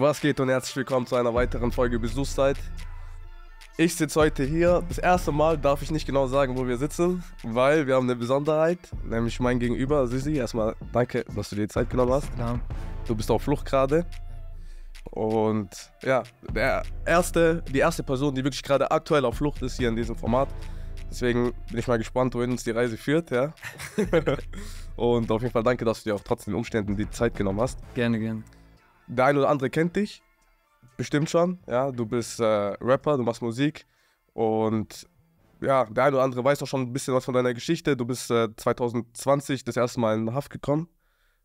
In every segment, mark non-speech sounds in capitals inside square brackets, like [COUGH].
Was geht und herzlich willkommen zu einer weiteren Folge Besuchszeit. Ich sitze heute hier. Das erste Mal darf ich nicht genau sagen, wo wir sitzen, weil wir haben eine Besonderheit, nämlich mein Gegenüber, Sisi. Erstmal danke, dass du dir Zeit genommen hast. Ja. Du bist auf Flucht gerade. Und ja, der erste, die erste Person, die wirklich gerade aktuell auf Flucht ist hier in diesem Format. Deswegen bin ich mal gespannt, wohin uns die Reise führt, ja. [LAUGHS] und auf jeden Fall danke, dass du dir auch trotz den Umständen die Zeit genommen hast. Gerne, gerne der eine oder andere kennt dich, bestimmt schon. Ja, du bist äh, Rapper, du machst Musik und ja, der eine oder andere weiß auch schon ein bisschen was von deiner Geschichte. Du bist äh, 2020 das erste Mal in Haft gekommen,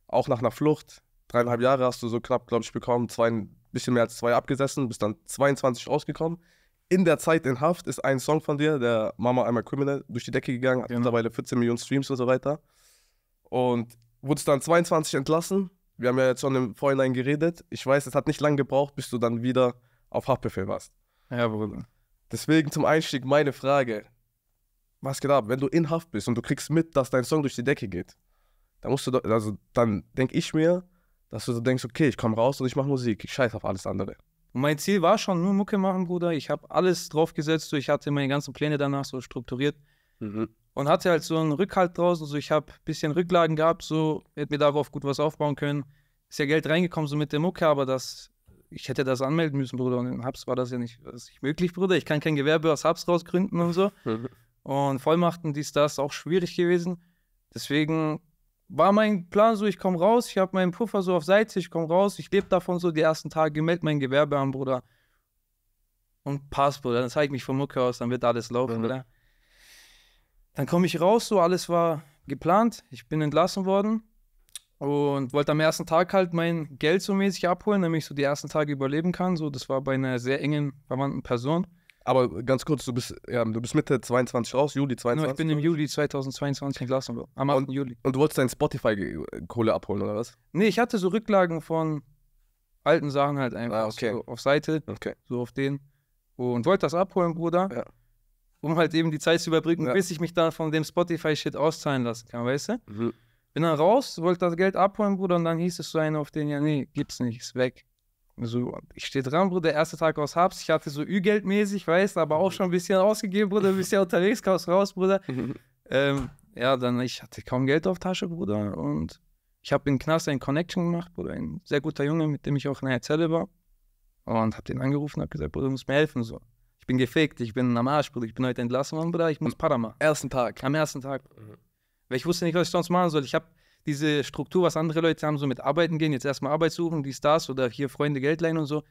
auch nach einer Flucht. Dreieinhalb Jahre hast du so knapp, glaube ich, bekommen, zwei, ein bisschen mehr als zwei abgesessen, bist dann 22 rausgekommen. In der Zeit in Haft ist ein Song von dir, der Mama I'm a Criminal, durch die Decke gegangen, hat genau. mittlerweile 14 Millionen Streams und so weiter. Und wurdest dann 22 entlassen, wir haben ja jetzt schon im Vorhinein geredet. Ich weiß, es hat nicht lange gebraucht, bis du dann wieder auf Haftbefehl warst. Ja, Bruder. Deswegen zum Einstieg meine Frage. Was geht ab? Wenn du in Haft bist und du kriegst mit, dass dein Song durch die Decke geht, dann musst du, also dann denke ich mir, dass du so denkst, okay, ich komme raus und ich mache Musik. Ich scheiße auf alles andere. mein Ziel war schon, nur Mucke machen, Bruder. Ich habe alles draufgesetzt. So, ich hatte meine ganzen Pläne danach so strukturiert. Mhm und hatte halt so einen Rückhalt draußen. So, also ich habe ein bisschen Rücklagen gehabt, so hätte mir darauf gut was aufbauen können. Ist ja Geld reingekommen, so mit der Mucke, aber das, ich hätte das anmelden müssen, Bruder. Und in Hubs war das ja nicht, das nicht möglich, Bruder. Ich kann kein Gewerbe aus Hubs rausgründen und so. Mhm. und Vollmachten, dies, das, auch schwierig gewesen. Deswegen war mein Plan so, ich komme raus, ich habe meinen Puffer so auf Seite, ich komme raus, ich lebe davon so die ersten Tage, melde mein Gewerbe an, Bruder. Und passt, Bruder, dann zeige ich mich von Mucke aus, dann wird alles laufen, mhm. Bruder. Dann komme ich raus, so alles war geplant. Ich bin entlassen worden und wollte am ersten Tag halt mein Geld so mäßig abholen, damit ich so die ersten Tage überleben kann. So, das war bei einer sehr engen verwandten Person. Aber ganz kurz, du bist, ja, du bist Mitte 22 raus, Juli 22. Genau, no, ich bin im Juli 2022 entlassen worden, am 8. Und, Juli. Und du wolltest dein Spotify-Kohle abholen, oder was? Nee, ich hatte so Rücklagen von alten Sachen halt einfach ah, okay. so auf Seite, okay. so auf den. Und wollte das abholen, Bruder. Ja um halt eben die Zeit zu überbrücken, ja. bis ich mich dann von dem Spotify-Shit auszahlen lassen kann, weißt du? Mhm. Bin dann raus, wollte das Geld abholen, Bruder, und dann hieß es so einer auf den, ja, nee, gibt's nicht, ist weg. So, ich stehe dran, Bruder, erster Tag aus Habs, ich hatte so Ü-Geld mäßig, weißt aber auch schon ein bisschen ausgegeben, Bruder, ein bisschen unterwegs, kaufst raus, Bruder. [LAUGHS] ähm, ja, dann, ich hatte kaum Geld auf Tasche, Bruder, und ich habe in Knast ein Connection gemacht, Bruder, ein sehr guter Junge, mit dem ich auch in einer Zelle war. Und hab den angerufen, hab gesagt, Bruder, du musst mir helfen, so ich bin gefickt, ich bin am Arsch, Bruder, ich bin heute entlassen worden, Bruder, ich muss Panama. Ersten Tag. Am ersten Tag. Mhm. Weil ich wusste nicht, was ich sonst machen soll. Ich habe diese Struktur, was andere Leute haben, so mit Arbeiten gehen, jetzt erstmal Arbeit suchen, die Stars oder hier Freunde Geld leihen und so.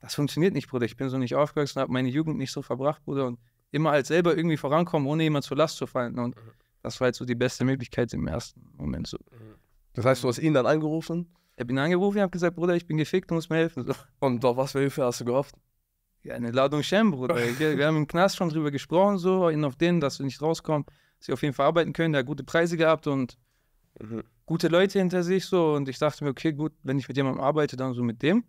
Das funktioniert nicht, Bruder. Ich bin so nicht aufgewachsen, habe meine Jugend nicht so verbracht, Bruder. Und immer als selber irgendwie vorankommen, ohne jemand zur Last zu fallen. Und mhm. das war halt so die beste Möglichkeit im ersten Moment so. Mhm. Das heißt, du hast ihn dann angerufen? Ich bin angerufen, ich habe gesagt, Bruder, ich bin gefickt, du musst mir helfen. So. Und doch, was für Hilfe hast du gehofft? Ja, eine Ladung Schem, Bruder. [LAUGHS] Wir haben im Knast schon drüber gesprochen, so, in auf den, dass wir nicht rauskommen, dass sie auf jeden Fall arbeiten können. Der hat gute Preise gehabt und mhm. gute Leute hinter sich, so. Und ich dachte mir, okay, gut, wenn ich mit jemandem arbeite, dann so mit dem.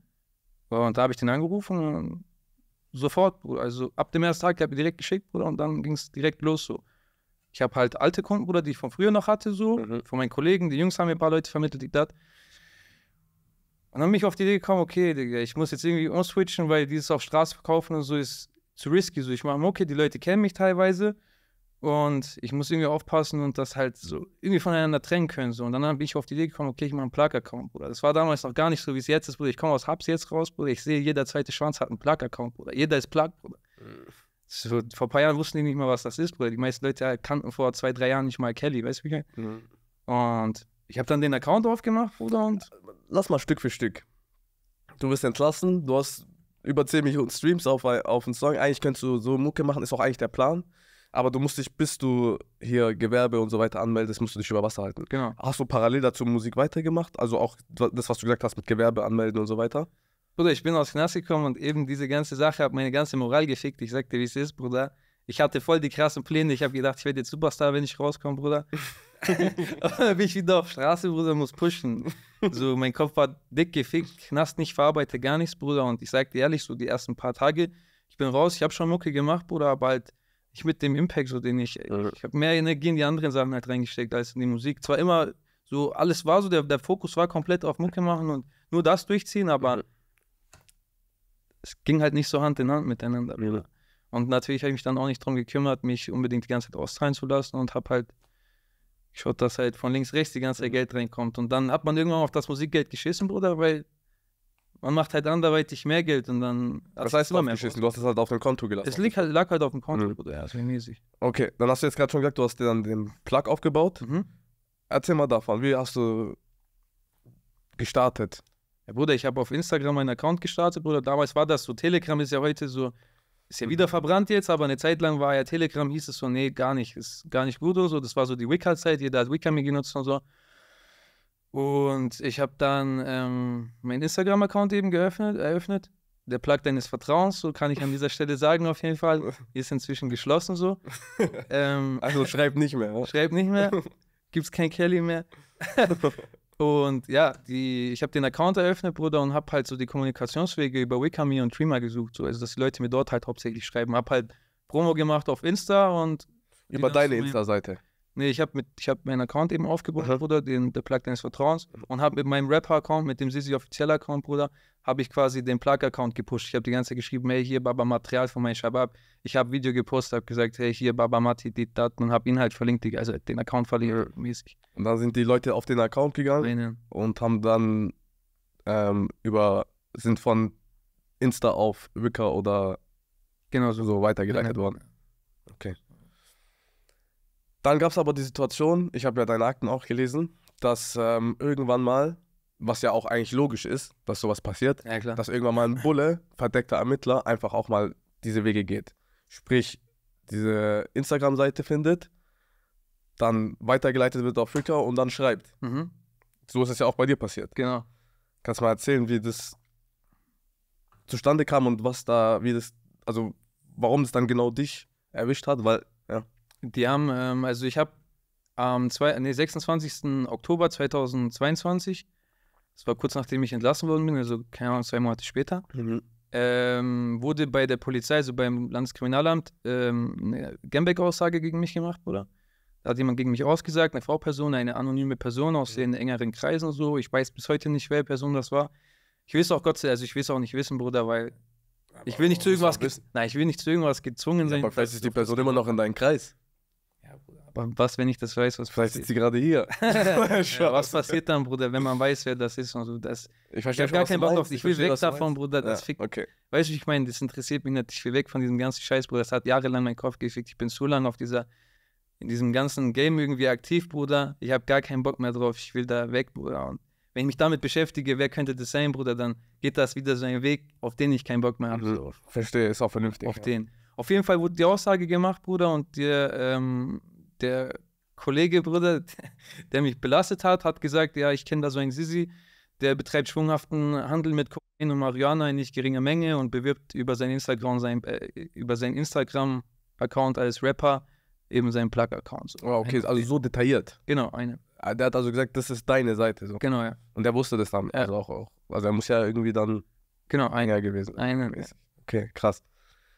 Und da habe ich den angerufen und sofort, Bruder. Also ab dem ersten Tag, der hat mir direkt geschickt, Bruder, und dann ging es direkt los, so. Ich habe halt alte Kunden, Bruder, die ich von früher noch hatte, so, mhm. von meinen Kollegen. Die Jungs haben mir ein paar Leute vermittelt, die das. Und dann bin ich auf die Idee gekommen, okay, Digga, ich muss jetzt irgendwie umswitchen, weil dieses auf Straße verkaufen und so ist zu risky. So, ich mache mir, okay, die Leute kennen mich teilweise und ich muss irgendwie aufpassen und das halt so irgendwie voneinander trennen können. So. Und dann bin ich auf die Idee gekommen, okay, ich mache einen Plug-Account, Bruder. Das war damals noch gar nicht so, wie es jetzt ist, Bruder. Ich komme aus Hubs jetzt raus, Bruder. Ich sehe, jeder zweite Schwanz hat einen Plug-Account, Bruder. Jeder ist Plug, Bruder. So, vor ein paar Jahren wussten die nicht mal, was das ist, Bruder. Die meisten Leute kannten vor zwei, drei Jahren nicht mal Kelly, weißt du, wie mhm. Und ich habe dann den Account aufgemacht, Bruder, und lass mal Stück für Stück. Du wirst entlassen, du hast über 10 Millionen Streams auf, auf einen Song. Eigentlich könntest du so Mucke machen, ist auch eigentlich der Plan. Aber du musst dich, bis du hier Gewerbe und so weiter anmeldest, musst du dich über Wasser halten. Genau. Hast du parallel dazu Musik weitergemacht? Also auch das, was du gesagt hast mit Gewerbe anmelden und so weiter? Bruder, ich bin aus Knast gekommen und eben diese ganze Sache hat meine ganze Moral gefickt. Ich sagte, wie es ist, Bruder. Ich hatte voll die krassen Pläne. Ich habe gedacht, ich werde jetzt Superstar, wenn ich rauskomme, Bruder. [LAUGHS] bin ich wieder auf Straße, Bruder, muss pushen. So, mein Kopf war dick gefickt, Knast nicht verarbeite, gar nichts, Bruder. Und ich sagte ehrlich, so die ersten paar Tage, ich bin raus, ich habe schon Mucke gemacht, Bruder, aber halt nicht mit dem Impact, so den ich. Ich habe mehr Energie in die anderen Sachen halt reingesteckt als in die Musik. Zwar immer so, alles war so, der, der Fokus war komplett auf Mucke machen und nur das durchziehen, aber es ging halt nicht so Hand in Hand miteinander. Mhm. Und natürlich habe ich mich dann auch nicht darum gekümmert, mich unbedingt die ganze Zeit auszahlen zu lassen und habe halt schaut, dass halt von links, rechts die ganze Zeit mhm. Geld reinkommt. Und dann hat man irgendwann auf das Musikgeld geschissen, Bruder, weil man macht halt anderweitig mehr Geld und dann. Das, heißt immer mehr. Geschissen. Du hast es halt auf dem Konto gelassen. Es liegt halt, lag halt auf dem Konto, mhm. Bruder, ja, das wäre mäßig. Okay, dann hast du jetzt gerade schon gesagt, du hast dir dann den Plug aufgebaut. Mhm. Erzähl mal davon, wie hast du gestartet? Ja, Bruder, ich habe auf Instagram meinen Account gestartet, Bruder. Damals war das so. Telegram ist ja heute so ist ja wieder mhm. verbrannt jetzt, aber eine Zeit lang war ja Telegram, hieß es so, nee, gar nicht, ist gar nicht gut oder so. Das war so die wicca zeit jeder hat Wicca mir genutzt und so. Und ich habe dann ähm, meinen Instagram-Account eben geöffnet, eröffnet. Der Plug deines Vertrauens, so kann ich an dieser Stelle sagen, auf jeden Fall. Ist inzwischen geschlossen so. [LAUGHS] Ähm, also schreibt nicht mehr. [LAUGHS] Schreibt nicht mehr. [LAUGHS] Gibt's kein Kelly mehr. Und ja, die, ich habe den Account eröffnet, Bruder, und habe halt so die Kommunikationswege über Wikami und Trima gesucht, so, also dass die Leute mir dort halt hauptsächlich schreiben. Habe halt Promo gemacht auf Insta und über deine Insta-Seite. Nee, ich habe mit, meinen Account eben aufgebaut, Aha. Bruder, den der Plug deines Vertrauens mhm. und habe mit meinem Rapper-Account, mit dem Sisi offizieller Account, Bruder, habe ich quasi den Plug-Account gepusht. Ich habe die ganze Zeit geschrieben, hey, hier Baba Material von meinem Shabab. Ich habe Video gepostet, habe gesagt, hey, hier Baba Mati, die dat und habe ihn halt verlinkt, also den Account verlinkt mäßig. Und dann sind die Leute auf den Account gegangen Nein. und haben dann ähm, über sind von Insta auf Wicker oder genau so, so weitergeleitet genau. worden. Okay. Dann gab es aber die Situation, ich habe ja deine Akten auch gelesen, dass ähm, irgendwann mal, was ja auch eigentlich logisch ist, dass sowas passiert, ja, dass irgendwann mal ein Bulle, verdeckter Ermittler, einfach auch mal diese Wege geht. Sprich, diese Instagram-Seite findet, dann weitergeleitet wird auf Twitter und dann schreibt. Mhm. So ist es ja auch bei dir passiert. Genau. Kannst du mal erzählen, wie das zustande kam und was da, wie das, also warum es dann genau dich erwischt hat, weil die haben, ähm, also ich habe am zwei, nee, 26. Oktober 2022, das war kurz nachdem ich entlassen worden bin, also keine Ahnung, zwei Monate später, mhm. ähm, wurde bei der Polizei, also beim Landeskriminalamt, ähm, eine Gembeck-Aussage gegen mich gemacht, oder? Da hat jemand gegen mich ausgesagt, eine Frau-Person, eine anonyme Person aus mhm. den engeren Kreisen und so. Ich weiß bis heute nicht, welche Person das war. Ich will es auch Gott sei Dank, also ich will es auch nicht wissen, Bruder, weil ich will nicht zu irgendwas, nein, ich will nicht zu irgendwas gezwungen ja, sein. Aber vielleicht ist die Person immer noch in deinem Kreis was, wenn ich das weiß, was Vielleicht passiert? ist sie gerade hier. [LAUGHS] ja, was passiert dann, Bruder, wenn man weiß, wer das ist und so? Das, ich verstehe ich hab gar keinen Bock auf, ich, ich will weg davon, Bruder, das ja, fickt. Okay. Weißt du, ich meine, das interessiert mich nicht, ich will weg von diesem ganzen Scheiß, Bruder, das hat jahrelang meinen Kopf gefickt, ich bin so lange auf dieser, in diesem ganzen Game irgendwie aktiv, Bruder, ich habe gar keinen Bock mehr drauf, ich will da weg, Bruder. Und wenn ich mich damit beschäftige, wer könnte das sein, Bruder, dann geht das wieder so einen Weg, auf den ich keinen Bock mehr habe. Also, verstehe, ist auch vernünftig. Auf ja. den. Auf jeden Fall wurde die Aussage gemacht, Bruder, und dir, ähm, der Kollege, Bruder, [LAUGHS] der mich belastet hat, hat gesagt, ja, ich kenne da so einen Sisi, der betreibt schwunghaften Handel mit Kokain und Marihuana in nicht geringer Menge und bewirbt über sein Instagram, sein, äh, über seinen Instagram-Account als Rapper eben seinen Plug-Account. So. Oh, okay, also so detailliert. Genau, eine. Ah, der hat also gesagt, das ist deine Seite. So. Genau, ja. Und der wusste das dann. Ja. Also auch, auch. Also er muss ja irgendwie dann. Genau, einer gewesen. Eine. Okay, krass.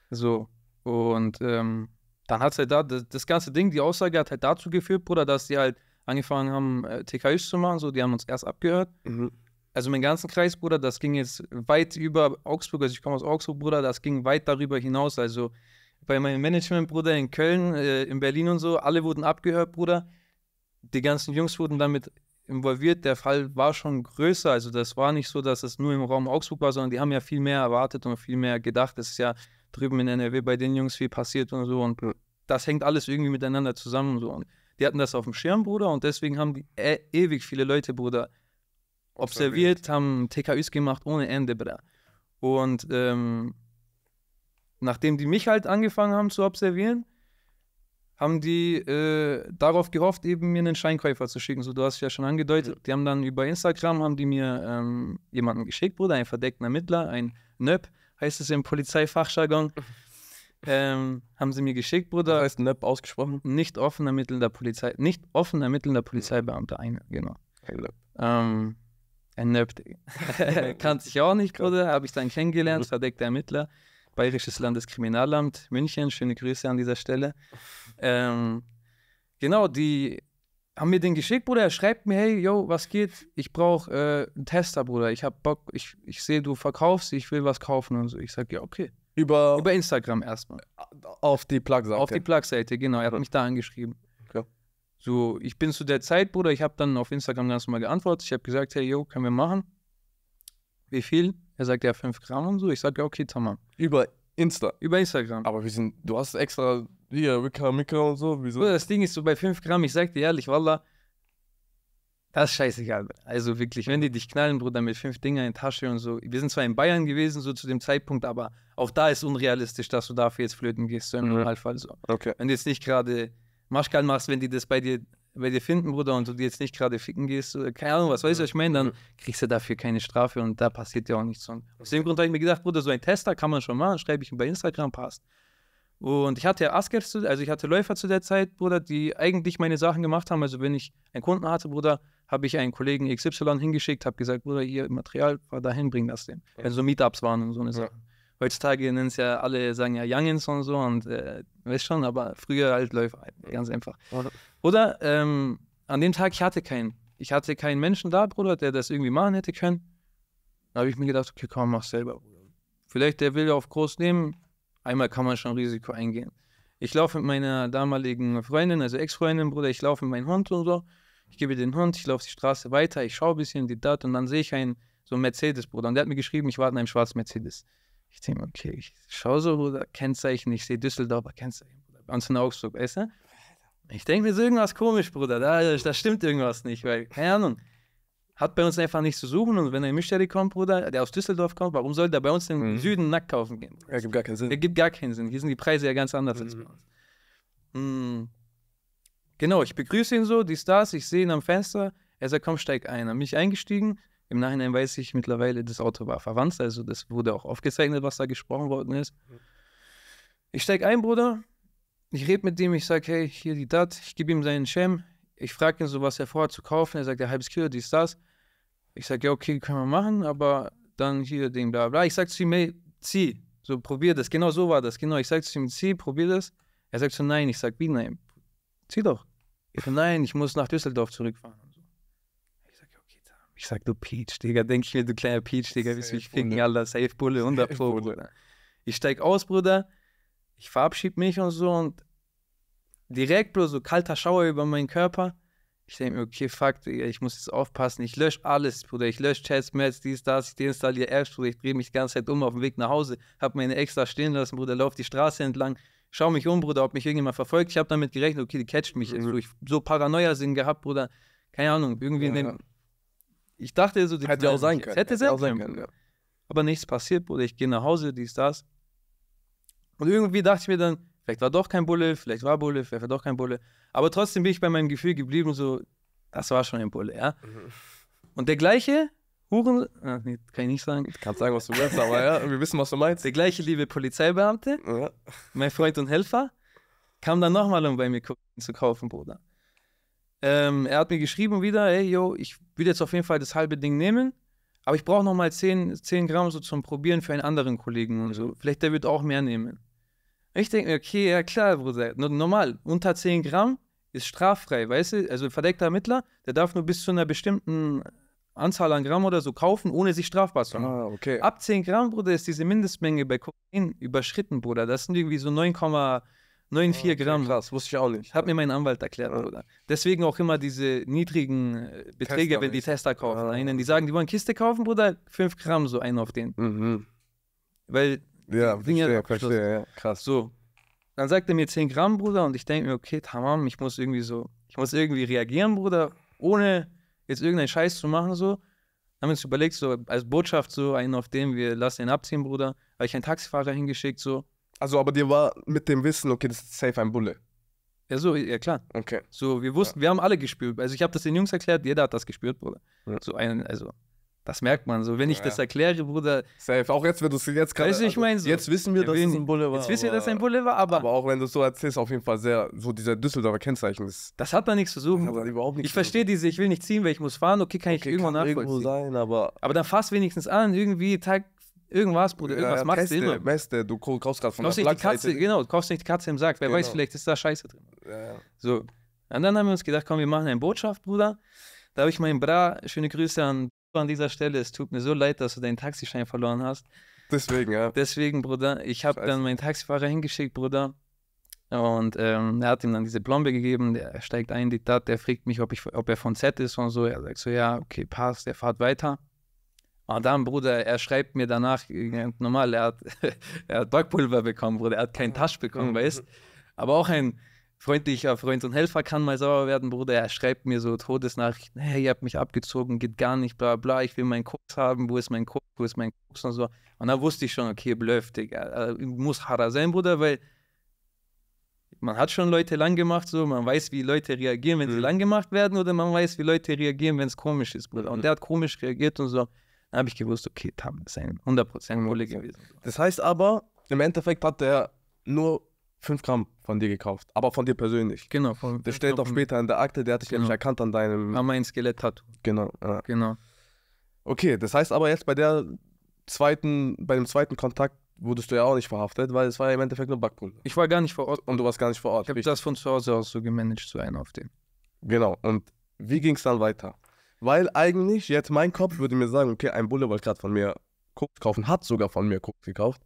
So, und ähm, dann hat es halt da, das, das, ganze Ding, die Aussage hat halt dazu geführt, Bruder, dass die halt angefangen haben, äh, TKIs zu machen, so, die haben uns erst abgehört. Mhm. Also meinen ganzen Kreis, Bruder, das ging jetzt weit über Augsburg, also ich komme aus Augsburg, Bruder, das ging weit darüber hinaus, also bei meinem Management, Bruder, in Köln, äh, in Berlin und so, alle wurden abgehört, Bruder. Die ganzen Jungs wurden damit involviert. Der Fall war schon größer. Also das war nicht so, dass es nur im Raum Augsburg war, sondern die haben ja viel mehr erwartet und viel mehr gedacht. Das ist ja drüben in NRW bei den Jungs viel passiert und so. Und das hängt alles irgendwie miteinander zusammen. Und so. Und die hatten das auf dem Schirm, Bruder, und deswegen haben die e ewig viele Leute, Bruder, observiert, haben TKÜs gemacht ohne Ende, Bruder. Und ähm, nachdem die mich halt angefangen haben zu observieren, haben die äh, darauf gehofft, eben mir einen Scheinkäufer zu schicken. So, du hast ja schon angedeutet. Ja. Die haben dann über Instagram haben die mir ähm, jemanden geschickt, Bruder, einen verdeckten Ermittler, ein Nöp, heißt es im Polizeifachjargon. [LAUGHS] Ähm, haben sie mir geschickt, Bruder. Das heißt NÖP ausgesprochen? Nicht offen ermittelnder Polizei, nicht offen ermittelnder Polizeibeamter, ein, genau. Ein NÖP. Ähm, ein NÖP, [LAUGHS] Kannte ich auch nicht, Bruder, habe ich dann kennengelernt, mhm. verdeckter Ermittler, Bayerisches Landeskriminalamt, München, schöne Grüße an dieser Stelle. Ähm, genau, die haben mir den geschickt, Bruder. Er schreibt mir, hey, yo, was geht? Ich brauche äh, einen Tester, Bruder. Ich habe Bock, ich, ich sehe, du verkaufst, ich will was kaufen und so. Ich sage, ja, okay. Über, Über Instagram erstmal. Auf die Plug-Seite. Auf die Plug-Seite, genau. Er hat mich da angeschrieben. Klar. So, ich bin zu der Zeit, Bruder. Ich habe dann auf Instagram ganz normal geantwortet. Ich habe gesagt, hey, yo, können wir machen? Wie viel? Er sagt, ja, 5 Gramm und so. Ich sage, ja, okay, tamam. Über Insta. Über Instagram. Aber wir sind, du hast extra hier Wicker, Mika und so. Wieso? Das Ding ist so bei 5 Gramm, ich sag dir ehrlich, Wallah, das ist scheißegal. Also wirklich, wenn die dich knallen, Bruder, mit fünf Dinger in Tasche und so. Wir sind zwar in Bayern gewesen, so zu dem Zeitpunkt, aber auch da ist unrealistisch, dass du dafür jetzt flöten gehst, so im mhm. Normalfall so. Okay. Wenn du jetzt nicht gerade Maschkal machst, wenn die das bei dir bei dir finden, Bruder, und du dir jetzt nicht gerade ficken gehst, oder, äh, keine Ahnung, was weiß ich, was ich meine, dann kriegst du dafür keine Strafe und da passiert ja auch nichts. Und aus dem Grund habe ich mir gedacht, Bruder, so ein Tester kann man schon machen, schreibe ich ihm bei Instagram, passt. Und ich hatte ja Askers, also ich hatte Läufer zu der Zeit, Bruder, die eigentlich meine Sachen gemacht haben. Also wenn ich einen Kunden hatte, Bruder, habe ich einen Kollegen XY hingeschickt, habe gesagt, Bruder, ihr Material war dahin, bring das dem. Wenn also so Meetups waren und so eine Sache. Ja heutzutage nennen es ja alle, sagen ja Youngins und so und äh, weißt schon, aber früher halt Läufer, ganz einfach. Oder ähm, an dem Tag, ich hatte keinen. Ich hatte keinen Menschen da, Bruder, der das irgendwie machen hätte können. Da habe ich mir gedacht, okay, komm, mach selber. Vielleicht der will auf groß nehmen. Einmal kann man schon Risiko eingehen. Ich laufe mit meiner damaligen Freundin, also Ex-Freundin, Bruder, ich laufe mit meinem Hund und so. Ich gebe den Hund, ich laufe die Straße weiter, ich schaue ein bisschen, die dat und dann sehe ich einen, so einen Mercedes, Bruder. Und der hat mir geschrieben, ich warte in einem schwarzen Mercedes. Ich denke, okay, ich schaue so, Bruder, Kennzeichen, ich sehe Düsseldorfer Kennzeichen, Bruder, bei in Augsburg, weißt du? Ich denke mir so irgendwas komisch, Bruder, da, da stimmt irgendwas nicht, weil, keine Ahnung, hat bei uns einfach nichts zu suchen und wenn ein Mischeri kommt, Bruder, der aus Düsseldorf kommt, warum soll der bei uns im mhm. Süden nackt kaufen gehen? Er gibt gar keinen Sinn. Ja, gibt gar keinen Sinn. Hier sind die Preise ja ganz anders mhm. als bei mhm. uns. Mhm. Genau, ich begrüße ihn so, die Stars, ich sehe ihn am Fenster, er sagt, komm, steig ein. Dann bin ich eingestiegen, im Nachhinein weiß ich mittlerweile, das Auto war verwandt, also das wurde auch aufgezeichnet, was da gesprochen worden ist. Mhm. Ich steige ein, Bruder. Ich rede mit dem, ich sage, hey, hier die Dat. Ich gebe ihm seinen Schem. Ich frage ihn so, was er vorhat zu kaufen. Er sagt, ja, halbes Kilo, dies, das. Ich sage, ja, okay, können wir machen, aber dann hier den bla bla. Ich sage zu ihm, hey, zieh, so probier das. Genau so war das, genau. Ich sage zu ihm, zieh, probier das. Er sagt so, nein. Ich sage, wie nein? Zieh doch. Ich sage, nein, ich muss nach Düsseldorf zurückfahren. Ich sag, du Peach, Digga, denk ich mir, du kleiner Peach, Digga, willst du mich ficken, Alter, safe Bulle, 100 Pro, Bruder. Ich steig aus, Bruder, ich verabschiede mich und so und direkt bloß so kalter Schauer über meinen Körper. Ich denke mir, okay, fuck, Digga, ich muss jetzt aufpassen. Ich lösche alles, Bruder. Ich lösche Chats, Mats, dies, das, ich deinstalliere Apps, Bruder. Ich drehe mich die ganze Zeit um auf dem Weg nach Hause. Hab meine Extra stehen lassen, Bruder. Lauf die Straße entlang. Schau mich um, Bruder, ob mich irgendjemand verfolgt. Ich habe damit gerechnet, okay, die catcht mich. Mhm. Also, ich, so Paranoia-Sinn gehabt, Bruder. Keine Ahnung, irgendwie ja, in dem ich dachte so, die hätte auch sein können. Hätte, hätte auch sein können. können. Ja. Aber nichts passiert, Bruder. Ich gehe nach Hause, dies, das. Und irgendwie dachte ich mir dann, vielleicht war doch kein Bulle, vielleicht war Bulle, vielleicht war doch kein Bulle. Aber trotzdem bin ich bei meinem Gefühl geblieben, so, das war schon ein Bulle, ja. Mhm. Und der gleiche Huren, ah, nee, kann ich nicht sagen. Du kannst sagen, was du willst, aber ja, wir wissen, was du meinst. Der gleiche liebe Polizeibeamte, ja. mein Freund und Helfer, kam dann nochmal, um bei mir zu kaufen, Bruder. Ähm, er hat mir geschrieben wieder, hey, yo, ich will jetzt auf jeden Fall das halbe Ding nehmen, aber ich brauche nochmal 10, 10 Gramm so zum Probieren für einen anderen Kollegen und so. Mhm. Vielleicht der wird auch mehr nehmen. Ich denke mir, okay, ja klar, Bruder, normal, unter 10 Gramm ist straffrei, weißt du? Also ein verdeckter Ermittler, der darf nur bis zu einer bestimmten Anzahl an Gramm oder so kaufen, ohne sich strafbar zu machen. Ah, okay. Ab 10 Gramm, Bruder, ist diese Mindestmenge bei Kokain überschritten, Bruder. Das sind irgendwie so 9, 9,4 ah, okay, Gramm. Krass, wusste ich auch nicht. Hat mir mein Anwalt erklärt, ja. Ah. Bruder. Deswegen auch immer diese niedrigen äh, Beträge, Tester wenn die Tester kaufen. Ja. Ah. die sagen, die wollen Kiste kaufen, Bruder, 5 Gramm so einen auf den. Mhm. Weil. Ja, verstehe, verstehe, ja. Krass. So. Dann sagt er mir 10 Gramm, Bruder, und ich denke mir, okay, tamam, ich muss irgendwie so, ich muss irgendwie reagieren, Bruder, ohne jetzt irgendeinen Scheiß zu machen, so. Haben wir uns überlegt, so als Botschaft, so einen auf dem, wir lassen ihn abziehen, Bruder. Habe ich einen Taxifahrer hingeschickt, so also, aber dir war mit dem Wissen, okay, das ist safe ein Bulle. Ja, so, ja klar. Okay. So, wir wussten, ja. wir haben alle gespürt. Also ich habe das den Jungs erklärt, jeder hat das gespürt, Bruder. Ja. So einen, also, das merkt man so. Wenn ich ja. das erkläre, Bruder. Safe, auch jetzt, wenn du es jetzt gerade. Weißt du, ich also, meine so. Jetzt wissen wir, dass es ein Bulle war. Jetzt wissen wir, dass es ein Bulle war, aber. Aber auch wenn du es so erzählst, auf jeden Fall sehr, so dieser Düsseldorfer Kennzeichen ist. Das hat da nichts zu suchen. Das hat überhaupt nichts ich verstehe diese, ich will nicht ziehen, weil ich muss fahren, okay, kann okay, ich irgendwo kann nachvollziehen. Irgendwo sein, aber. Aber dann fass wenigstens an, irgendwie, Tag, Irgendwas, Bruder, irgendwas ja, machst du immer. Mäste, du kaufst gerade von kaufst der Katze, Genau, du kaufst nicht die Katze im Sack. Wer genau. weiß, vielleicht ist da Scheiße drin. Ja. So. Und dann haben wir uns gedacht, komm, wir machen eine Botschaft, Bruder. Da habe ich meinen Bra, schöne Grüße an an dieser Stelle. Es tut mir so leid, dass du deinen Taxischein verloren hast. Deswegen, ja. Deswegen, Bruder. Ich habe dann meinen Taxifahrer hingeschickt, Bruder. Und ähm, er hat ihm dann diese Plombe gegeben, der steigt ein, die Tat, der fragt mich, ob, ich, ob er von Z ist und so. Er sagt so, ja, okay, passt, er fahrt weiter. Und ah, dann, Bruder, er schreibt mir danach, normal, er hat, [LAUGHS] er hat Backpulver bekommen, Bruder, er hat keinen Tasch bekommen, mhm. weißt Aber auch ein freundlicher Freund und Helfer kann mal sauer werden, Bruder, er schreibt mir so Todesnachrichten, hey, ihr habt mich abgezogen, geht gar nicht, bla bla, ich will meinen Koks haben, wo ist mein Koks, wo ist mein Koks und so. Und dann wusste ich schon, okay, blöff, Digga, äh, muss harter sein, Bruder, weil man hat schon Leute lang gemacht, so, man weiß, wie Leute reagieren, wenn sie mhm. lang gemacht werden, oder man weiß, wie Leute reagieren, wenn es komisch ist, Bruder. Und mhm. der hat komisch reagiert und so. Dann habe ich gewusst, okay, Tam ist ein 100% Mulle gewesen. Das heißt aber, im Endeffekt hat er nur 5 Gramm von dir gekauft, aber von dir persönlich. Genau. Von, das steht auch später in der Akte, der hat dich genau. nicht erkannt an deinem... An meinem Skelett-Tattoo. Genau. Ja. Genau. Okay, das heißt aber jetzt bei der zweiten, bei dem zweiten Kontakt wurdest du ja auch nicht verhaftet, weil es war ja im Endeffekt nur Backpulver. Ich war gar nicht vor Ort. Und du warst gar nicht vor Ort. Ich habe das von zu Hause aus so gemanagt, so einen auf den. Genau. Und wie ging es dann weiter? Weil eigentlich jetzt mein Kopf würde mir sagen, okay, ein Bulle wollte gerade von mir Koks kaufen, hat sogar von mir Koks gekauft.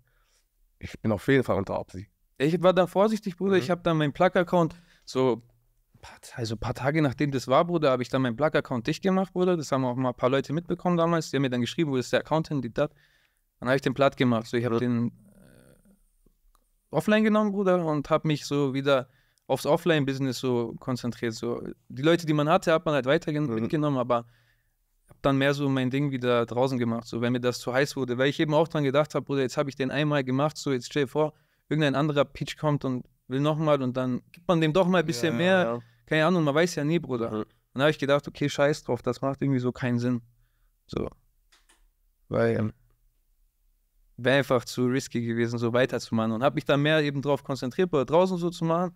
Ich bin auf jeden Fall unter Opsi. Ich war da vorsichtig, Bruder. Mhm. Ich habe dann meinen Plug-Account so also ein paar Tage nachdem das war, Bruder, habe ich dann meinen Plug-Account dicht gemacht, Bruder. Das haben auch mal ein paar Leute mitbekommen damals. Die haben mir dann geschrieben, wo ist der Account hin, die dat. Dann habe ich den platt gemacht. So, ich habe mhm. den äh, offline genommen, Bruder, und habe mich so wieder aufs Offline-Business so konzentriert. So. Die Leute, die man hatte, hat man halt weiter mhm. mitgenommen, aber habe dann mehr so mein Ding wieder draußen gemacht, so wenn mir das zu heiß wurde, weil ich eben auch dran gedacht habe, Bruder, jetzt habe ich den einmal gemacht, so jetzt stell dir vor, irgendein anderer Pitch kommt und will nochmal und dann gibt man dem doch mal ein bisschen ja, mehr. Ja. Keine Ahnung, man weiß ja nie, Bruder. Mhm. Dann habe ich gedacht, okay, scheiß drauf, das macht irgendwie so keinen Sinn. So. Weil ähm, wäre einfach zu risky gewesen, so weiterzumachen und habe mich dann mehr eben darauf konzentriert, Bruder, draußen so zu machen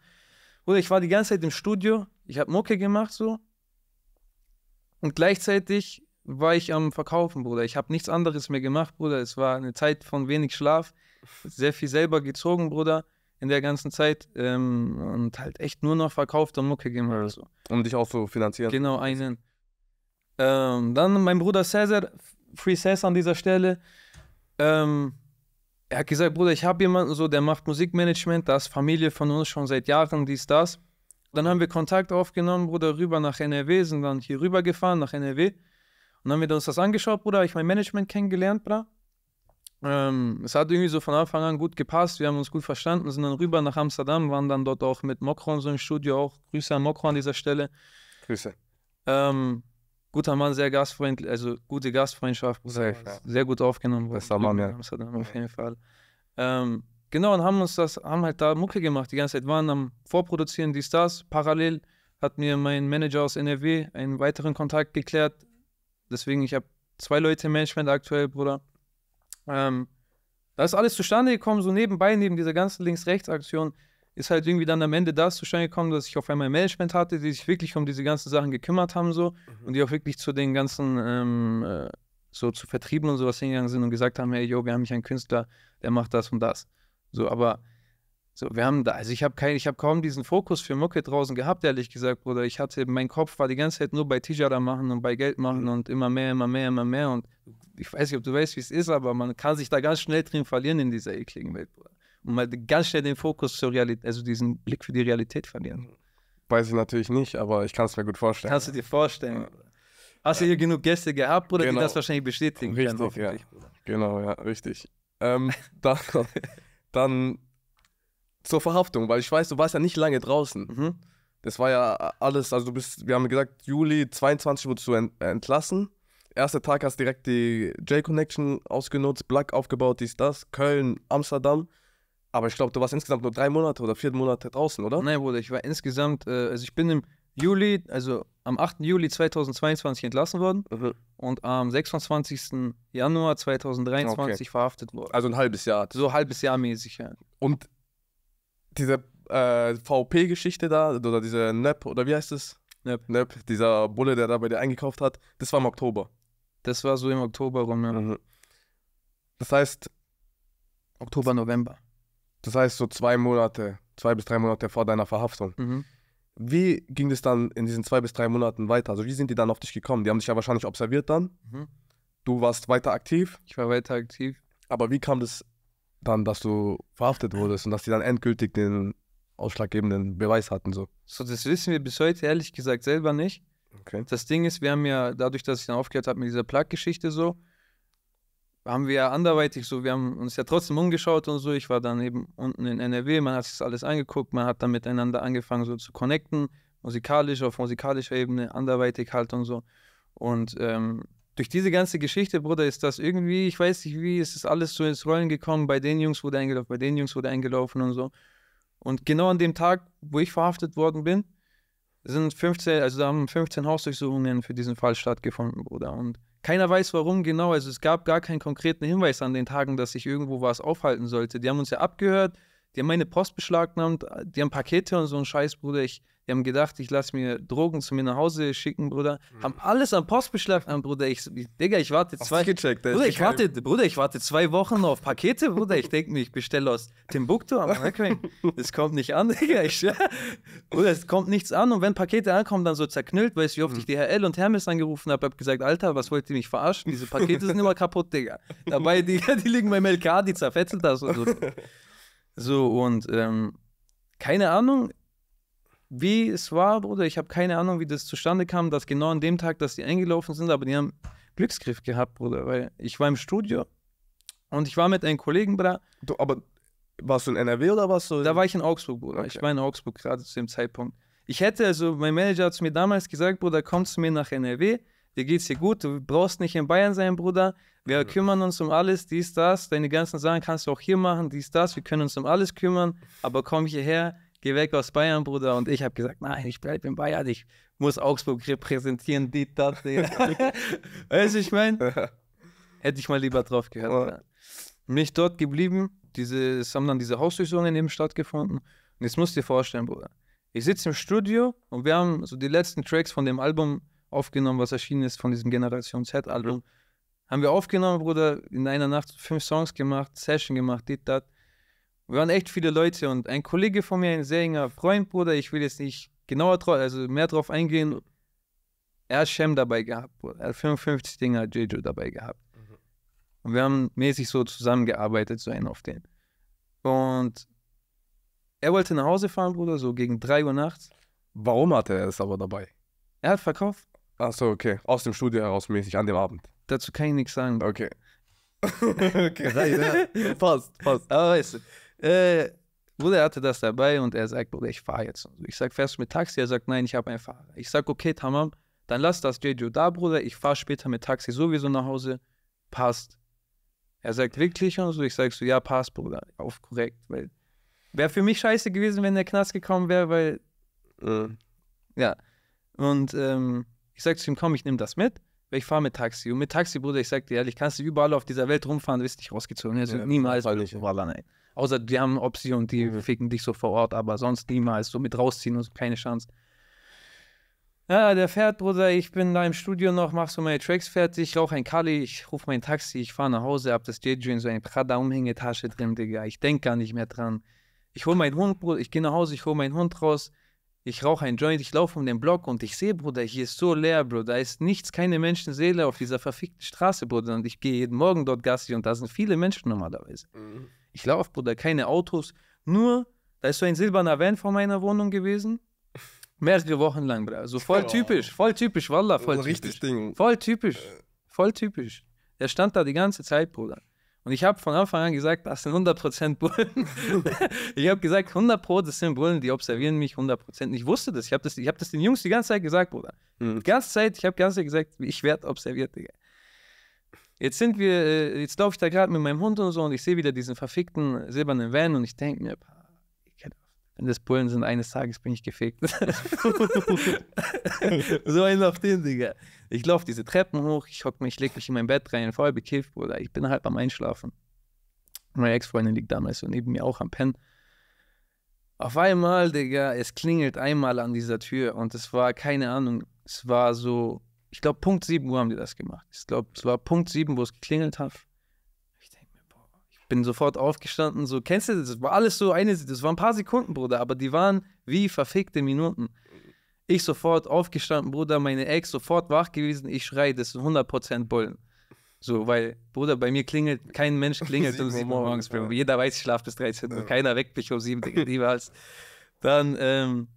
Bruder, ich war die ganze Zeit im Studio, ich habe Mucke gemacht so. Und gleichzeitig war ich am Verkaufen, Bruder. Ich habe nichts anderes mehr gemacht, Bruder. Es war eine Zeit von wenig Schlaf, sehr viel selber gezogen, Bruder, in der ganzen Zeit. Ähm, und halt echt nur noch verkauft und Mucke gemacht. So. Um dich auch zu finanzieren. Genau, einen. Ähm, dann mein Bruder Cesar, Free Cesar an dieser Stelle. Ähm, er hat gesagt, Bruder, ich habe jemanden so, der macht Musikmanagement, das ist Familie von uns schon seit Jahren, dies, das. Dann haben wir Kontakt aufgenommen, Bruder, rüber nach NRW, sind dann hier rüber gefahren nach NRW. Und dann haben wir uns das angeschaut, Bruder, habe ich mein Management kennengelernt, Bruder. Ähm, es hat irgendwie so von Anfang an gut gepasst, wir haben uns gut verstanden, sind dann rüber nach Amsterdam, waren dann dort auch mit Mokro in so einem Studio, auch Grüße an Mokro an dieser Stelle. Grüße. Ähm, guter Mann, sehr gastfreundlich, also gute Gastfreundschaft, sehr, sehr gut aufgenommen. Bester Mann, ja. Amsterdam auf jeden Fall. Ähm, genau, und haben uns das, haben halt da Mucke gemacht, die ganze Zeit waren am Vorproduzieren, die Stars. Parallel hat mir mein Manager aus NRW einen weiteren Kontakt geklärt. Deswegen, ich habe zwei Leute im Management aktuell, Bruder. Ähm, da ist alles zustande gekommen, so nebenbei, neben dieser ganzen Links-Rechts-Aktion ist halt irgendwie dann am Ende das zustande gekommen, dass ich auf einmal ein Management hatte, die sich wirklich um diese ganzen Sachen gekümmert haben so mhm. und die auch wirklich zu den ganzen ähm, äh, so zu Vertrieben und sowas hingegangen sind und gesagt haben, hey, yo, wir haben hier einen Künstler, der macht das und das. So, aber so, wir haben da, also ich habe kein, ich habe kaum diesen Fokus für Mucke draußen gehabt, ehrlich gesagt, Bruder. Ich hatte, mein Kopf war die ganze Zeit nur bei Tijara machen und bei Geld machen mhm. und immer mehr, immer mehr, immer mehr. Und ich weiß nicht, ob du weißt, wie es ist, aber man kann sich da ganz schnell drin verlieren in dieser ekligen Welt, Bruder und mal ganz schnell den Fokus zur Realität, also diesen Blick für die Realität verlieren. Weiß ich natürlich nicht, aber ich kann es mir gut vorstellen. Kannst du dir vorstellen. Ja. Hast du hier genug Gäste gehabt, Bruder, genau. die das wahrscheinlich bestätigen richtig, können? Richtig, ja. Genau, ja, richtig. Ähm, dann, [LAUGHS] dann, zur Verhaftung, weil ich weiß, du warst ja nicht lange draußen. Mhm. Das war ja alles, also du bist, wir haben gesagt, Juli 22 wurdest du entlassen. Erster Tag hast direkt die J-Connection ausgenutzt, Black aufgebaut, dies, das, Köln, Amsterdam. Aber ich glaube, du warst insgesamt nur drei Monate oder vier Monate draußen, oder? Nein, Bruder, ich war insgesamt, äh, also ich bin im Juli, also am 8. Juli 2022 entlassen worden mhm. und am 26. Januar 2023 okay. verhaftet worden. Also ein halbes Jahr. So ein halbes Jahr mäßig, ja. Und diese äh, VP-Geschichte da, oder diese NEP, oder wie heißt das? NEP. NEP, dieser Bulle, der da bei dir eingekauft hat, das war im Oktober. Das war so im Oktober rum, ja. Mhm. Das heißt. Oktober, November. Das heißt so zwei Monate, zwei bis drei Monate vor deiner Verhaftung. Mhm. Wie ging es dann in diesen zwei bis drei Monaten weiter? Also wie sind die dann auf dich gekommen? Die haben dich ja wahrscheinlich observiert dann. Mhm. Du warst weiter aktiv. Ich war weiter aktiv. Aber wie kam das dann, dass du verhaftet wurdest und dass die dann endgültig den ausschlaggebenden Beweis hatten? So, so das wissen wir bis heute ehrlich gesagt selber nicht. Okay. Das Ding ist, wir haben ja dadurch, dass ich dann aufgehört habe mit dieser Plaggeschichte so, haben wir anderweitig so, wir haben uns ja trotzdem umgeschaut und so. Ich war dann eben unten in NRW, man hat sich das alles angeguckt, man hat dann miteinander angefangen so zu connecten, musikalisch, auf musikalischer Ebene, anderweitig halt und so. Und ähm, durch diese ganze Geschichte, Bruder, ist das irgendwie, ich weiß nicht wie, ist das alles so ins Rollen gekommen. Bei den Jungs wurde eingelaufen, bei den Jungs wurde eingelaufen und so. Und genau an dem Tag, wo ich verhaftet worden bin, sind 15, also da haben 15 Hausdurchsuchungen für diesen Fall stattgefunden, Bruder. Und keiner weiß warum genau. Also es gab gar keinen konkreten Hinweis an den Tagen, dass ich irgendwo was aufhalten sollte. Die haben uns ja abgehört, die haben meine Post beschlagnahmt, die haben Pakete und so ein Scheiß, Bruder. Ich, die haben gedacht, ich lasse mir Drogen zu mir nach Hause schicken, Bruder. Mhm. Haben alles am Post beschlagen, Bruder. Ich, Digga, ich warte zwei. Gecheckt, Bruder, ich warte, Bruder, ich warte zwei Wochen auf Pakete, Bruder. Ich denke mir, ich bestelle aus Timbuktu am [LAUGHS] Reckwing. Es kommt nicht an, Digga. Ich, Bruder, es kommt nichts an. Und wenn Pakete ankommen, dann so zerknüllt, weißt du, wie oft mhm. ich DHL und Hermes angerufen habe, habe gesagt, Alter, was wollt ihr mich verarschen? Diese Pakete sind immer kaputt, Digga. Dabei, [LAUGHS] Digga, die liegen beim LK, die zerfetzelt das und so. [LAUGHS] So, und ähm, keine Ahnung, wie es war, Bruder. Ich habe keine Ahnung, wie das zustande kam, dass genau an dem Tag, dass die eingelaufen sind, aber die haben Glücksgriff gehabt, Bruder, weil ich war im Studio und ich war mit einem Kollegen, Bruder. Du, aber warst du in NRW oder warst du? Da war ich in Augsburg, Bruder. Okay. Ich war in Augsburg gerade zu dem Zeitpunkt. Ich hätte, also mein Manager hat es mir damals gesagt, Bruder, komm zu mir nach NRW, dir geht's hier gut, du brauchst nicht in Bayern sein, Bruder. Wir ja. kümmern uns um alles, dies, das. Deine ganzen Sachen kannst du auch hier machen, dies, das. Wir können uns um alles kümmern, aber komm hierher geh weg aus Bayern, Bruder. Und ich habe gesagt, nein, ich bleibe in Bayern, ich muss Augsburg repräsentieren, die Tatte. [LAUGHS] weißt du, ich meine, hätte ich mal lieber drauf gehört. Ja. Mich dort geblieben, diese, es haben dann diese Hausdurchsuchungen eben stattgefunden. Und jetzt musst du dir vorstellen, Bruder. Ich sitze im Studio und wir haben so die letzten Tracks von dem Album aufgenommen, was erschienen ist, von diesem Generation Z-Album. Haben wir aufgenommen, Bruder, in einer Nacht fünf Songs gemacht, Session gemacht, dit, dat. Wir waren echt viele Leute und ein Kollege von mir, ein sehr enger Freund, Bruder, ich will jetzt nicht genauer drauf, also mehr drauf eingehen. Er hat Shem dabei gehabt, Bruder. Er hat 55 Dinger Jeju dabei gehabt. Mhm. Und wir haben mäßig so zusammengearbeitet, so einen auf den. Und er wollte nach Hause fahren, Bruder, so gegen 3 Uhr nachts. Warum hatte er es aber dabei? Er hat verkauft. Achso, okay. Aus dem Studio heraus mäßig an dem Abend. Dazu kann ich nichts sagen. Okay. [LAUGHS] okay. Passt, passt. Aber weißt du, äh, Bruder hatte das dabei und er sagt, Bruder, ich fahre jetzt. Ich sage, fährst du mit Taxi? Er sagt, nein, ich habe einen Fahrer. Ich sage, okay, Tamam, dann lass das Jeju da, Bruder, ich fahre später mit Taxi sowieso nach Hause. Passt. Er sagt, wirklich? Und so, ich sage so, ja, passt, Bruder, auf korrekt, weil wäre für mich scheiße gewesen, wenn der Knast gekommen wäre, weil, mhm. ja. Und ähm, ich sage zu ihm, komm, ich nehme das mit weil ich fahre mit Taxi. Und mit Taxi, Bruder, ich sage dir ehrlich, kannst du überall auf dieser Welt rumfahren, du wirst nicht rausgezogen. Also ja, niemals. Nicht. Wallah, nein. Außer die haben Opsi und die mhm. ficken dich so vor Ort, aber sonst niemals so mit rausziehen und so, also keine Chance. Ja, der fährt, Bruder, ich bin da im Studio noch, mach so meine Tracks fertig, ich rauche ein Kali, ich rufe mein Taxi, ich fahre nach Hause, hab das DJ in so eine Prada-Umhängetasche drin, Digga. Ich denk gar nicht mehr dran. Ich hol meinen Hund, Bruder, ich gehe nach Hause, ich hol meinen Hund raus, ich rauche ein Joint, ich laufe um den Block und ich sehe, Bruder, hier ist so leer, Bruder, da ist nichts, keine Menschenseele auf dieser verfickten Straße, Bruder, und ich gehe jeden Morgen dort Gassi und da sind viele Menschen normalerweise. Mhm. Ich laufe, Bruder, keine Autos. Nur, da ist so ein silberner Van vor meiner Wohnung gewesen. Mehrere Wochen lang, Bruder. So voll typisch, voll typisch, Wallah, voll typisch. Richtig Ding. Voll typisch, äh. voll typisch. Der stand da die ganze Zeit, Bruder. Und ich habe von Anfang an gesagt, das sind 100% Bullen. [LAUGHS] ich habe gesagt, 100% das sind Bullen, die observieren mich 100%. Ich wusste das. Ich habe das, hab das den Jungs die ganze Zeit gesagt, Bruder. Mhm. Die ganze Zeit, ich habe die ganze Zeit gesagt, ich werde observiert, Digga. Jetzt sind wir, äh, jetzt laufe ich da gerade mit meinem Hund und so und ich sehe wieder diesen verfickten silbernen Van und ich denke mir, wenn das Bullen sind, eines Tages bin ich gefickt. [LAUGHS] so ein auf den, Digga. Ich laufe diese Treppen hoch, ich hocke mich, leg mich in mein Bett rein, voll bekifft, Bruder. Ich bin halt am Einschlafen. Meine Ex-Freundin liegt damals so neben mir auch am Pen. Auf einmal, Digga, es klingelt einmal an dieser Tür und es war, keine Ahnung, es war so ich glaube, Punkt 7 Uhr haben die das gemacht. Ich glaube, es war Punkt 7, wo es geklingelt hat. Ich denke mir, boah, ich bin sofort aufgestanden. So, kennst du das? Das war alles so eine, das waren ein paar Sekunden, Bruder, aber die waren wie verfickte Minuten. Ich sofort aufgestanden, Bruder, meine Ex sofort wach gewesen. Ich schreie, das sind 100% Bullen. So, weil, Bruder, bei mir klingelt, kein Mensch [LAUGHS] klingelt um 7 Uhr morgens. Ja. Jeder weiß, ich schlafe bis 13 Uhr. Ja. Keiner weckt mich um 7 Uhr. [LAUGHS] Dann, ähm,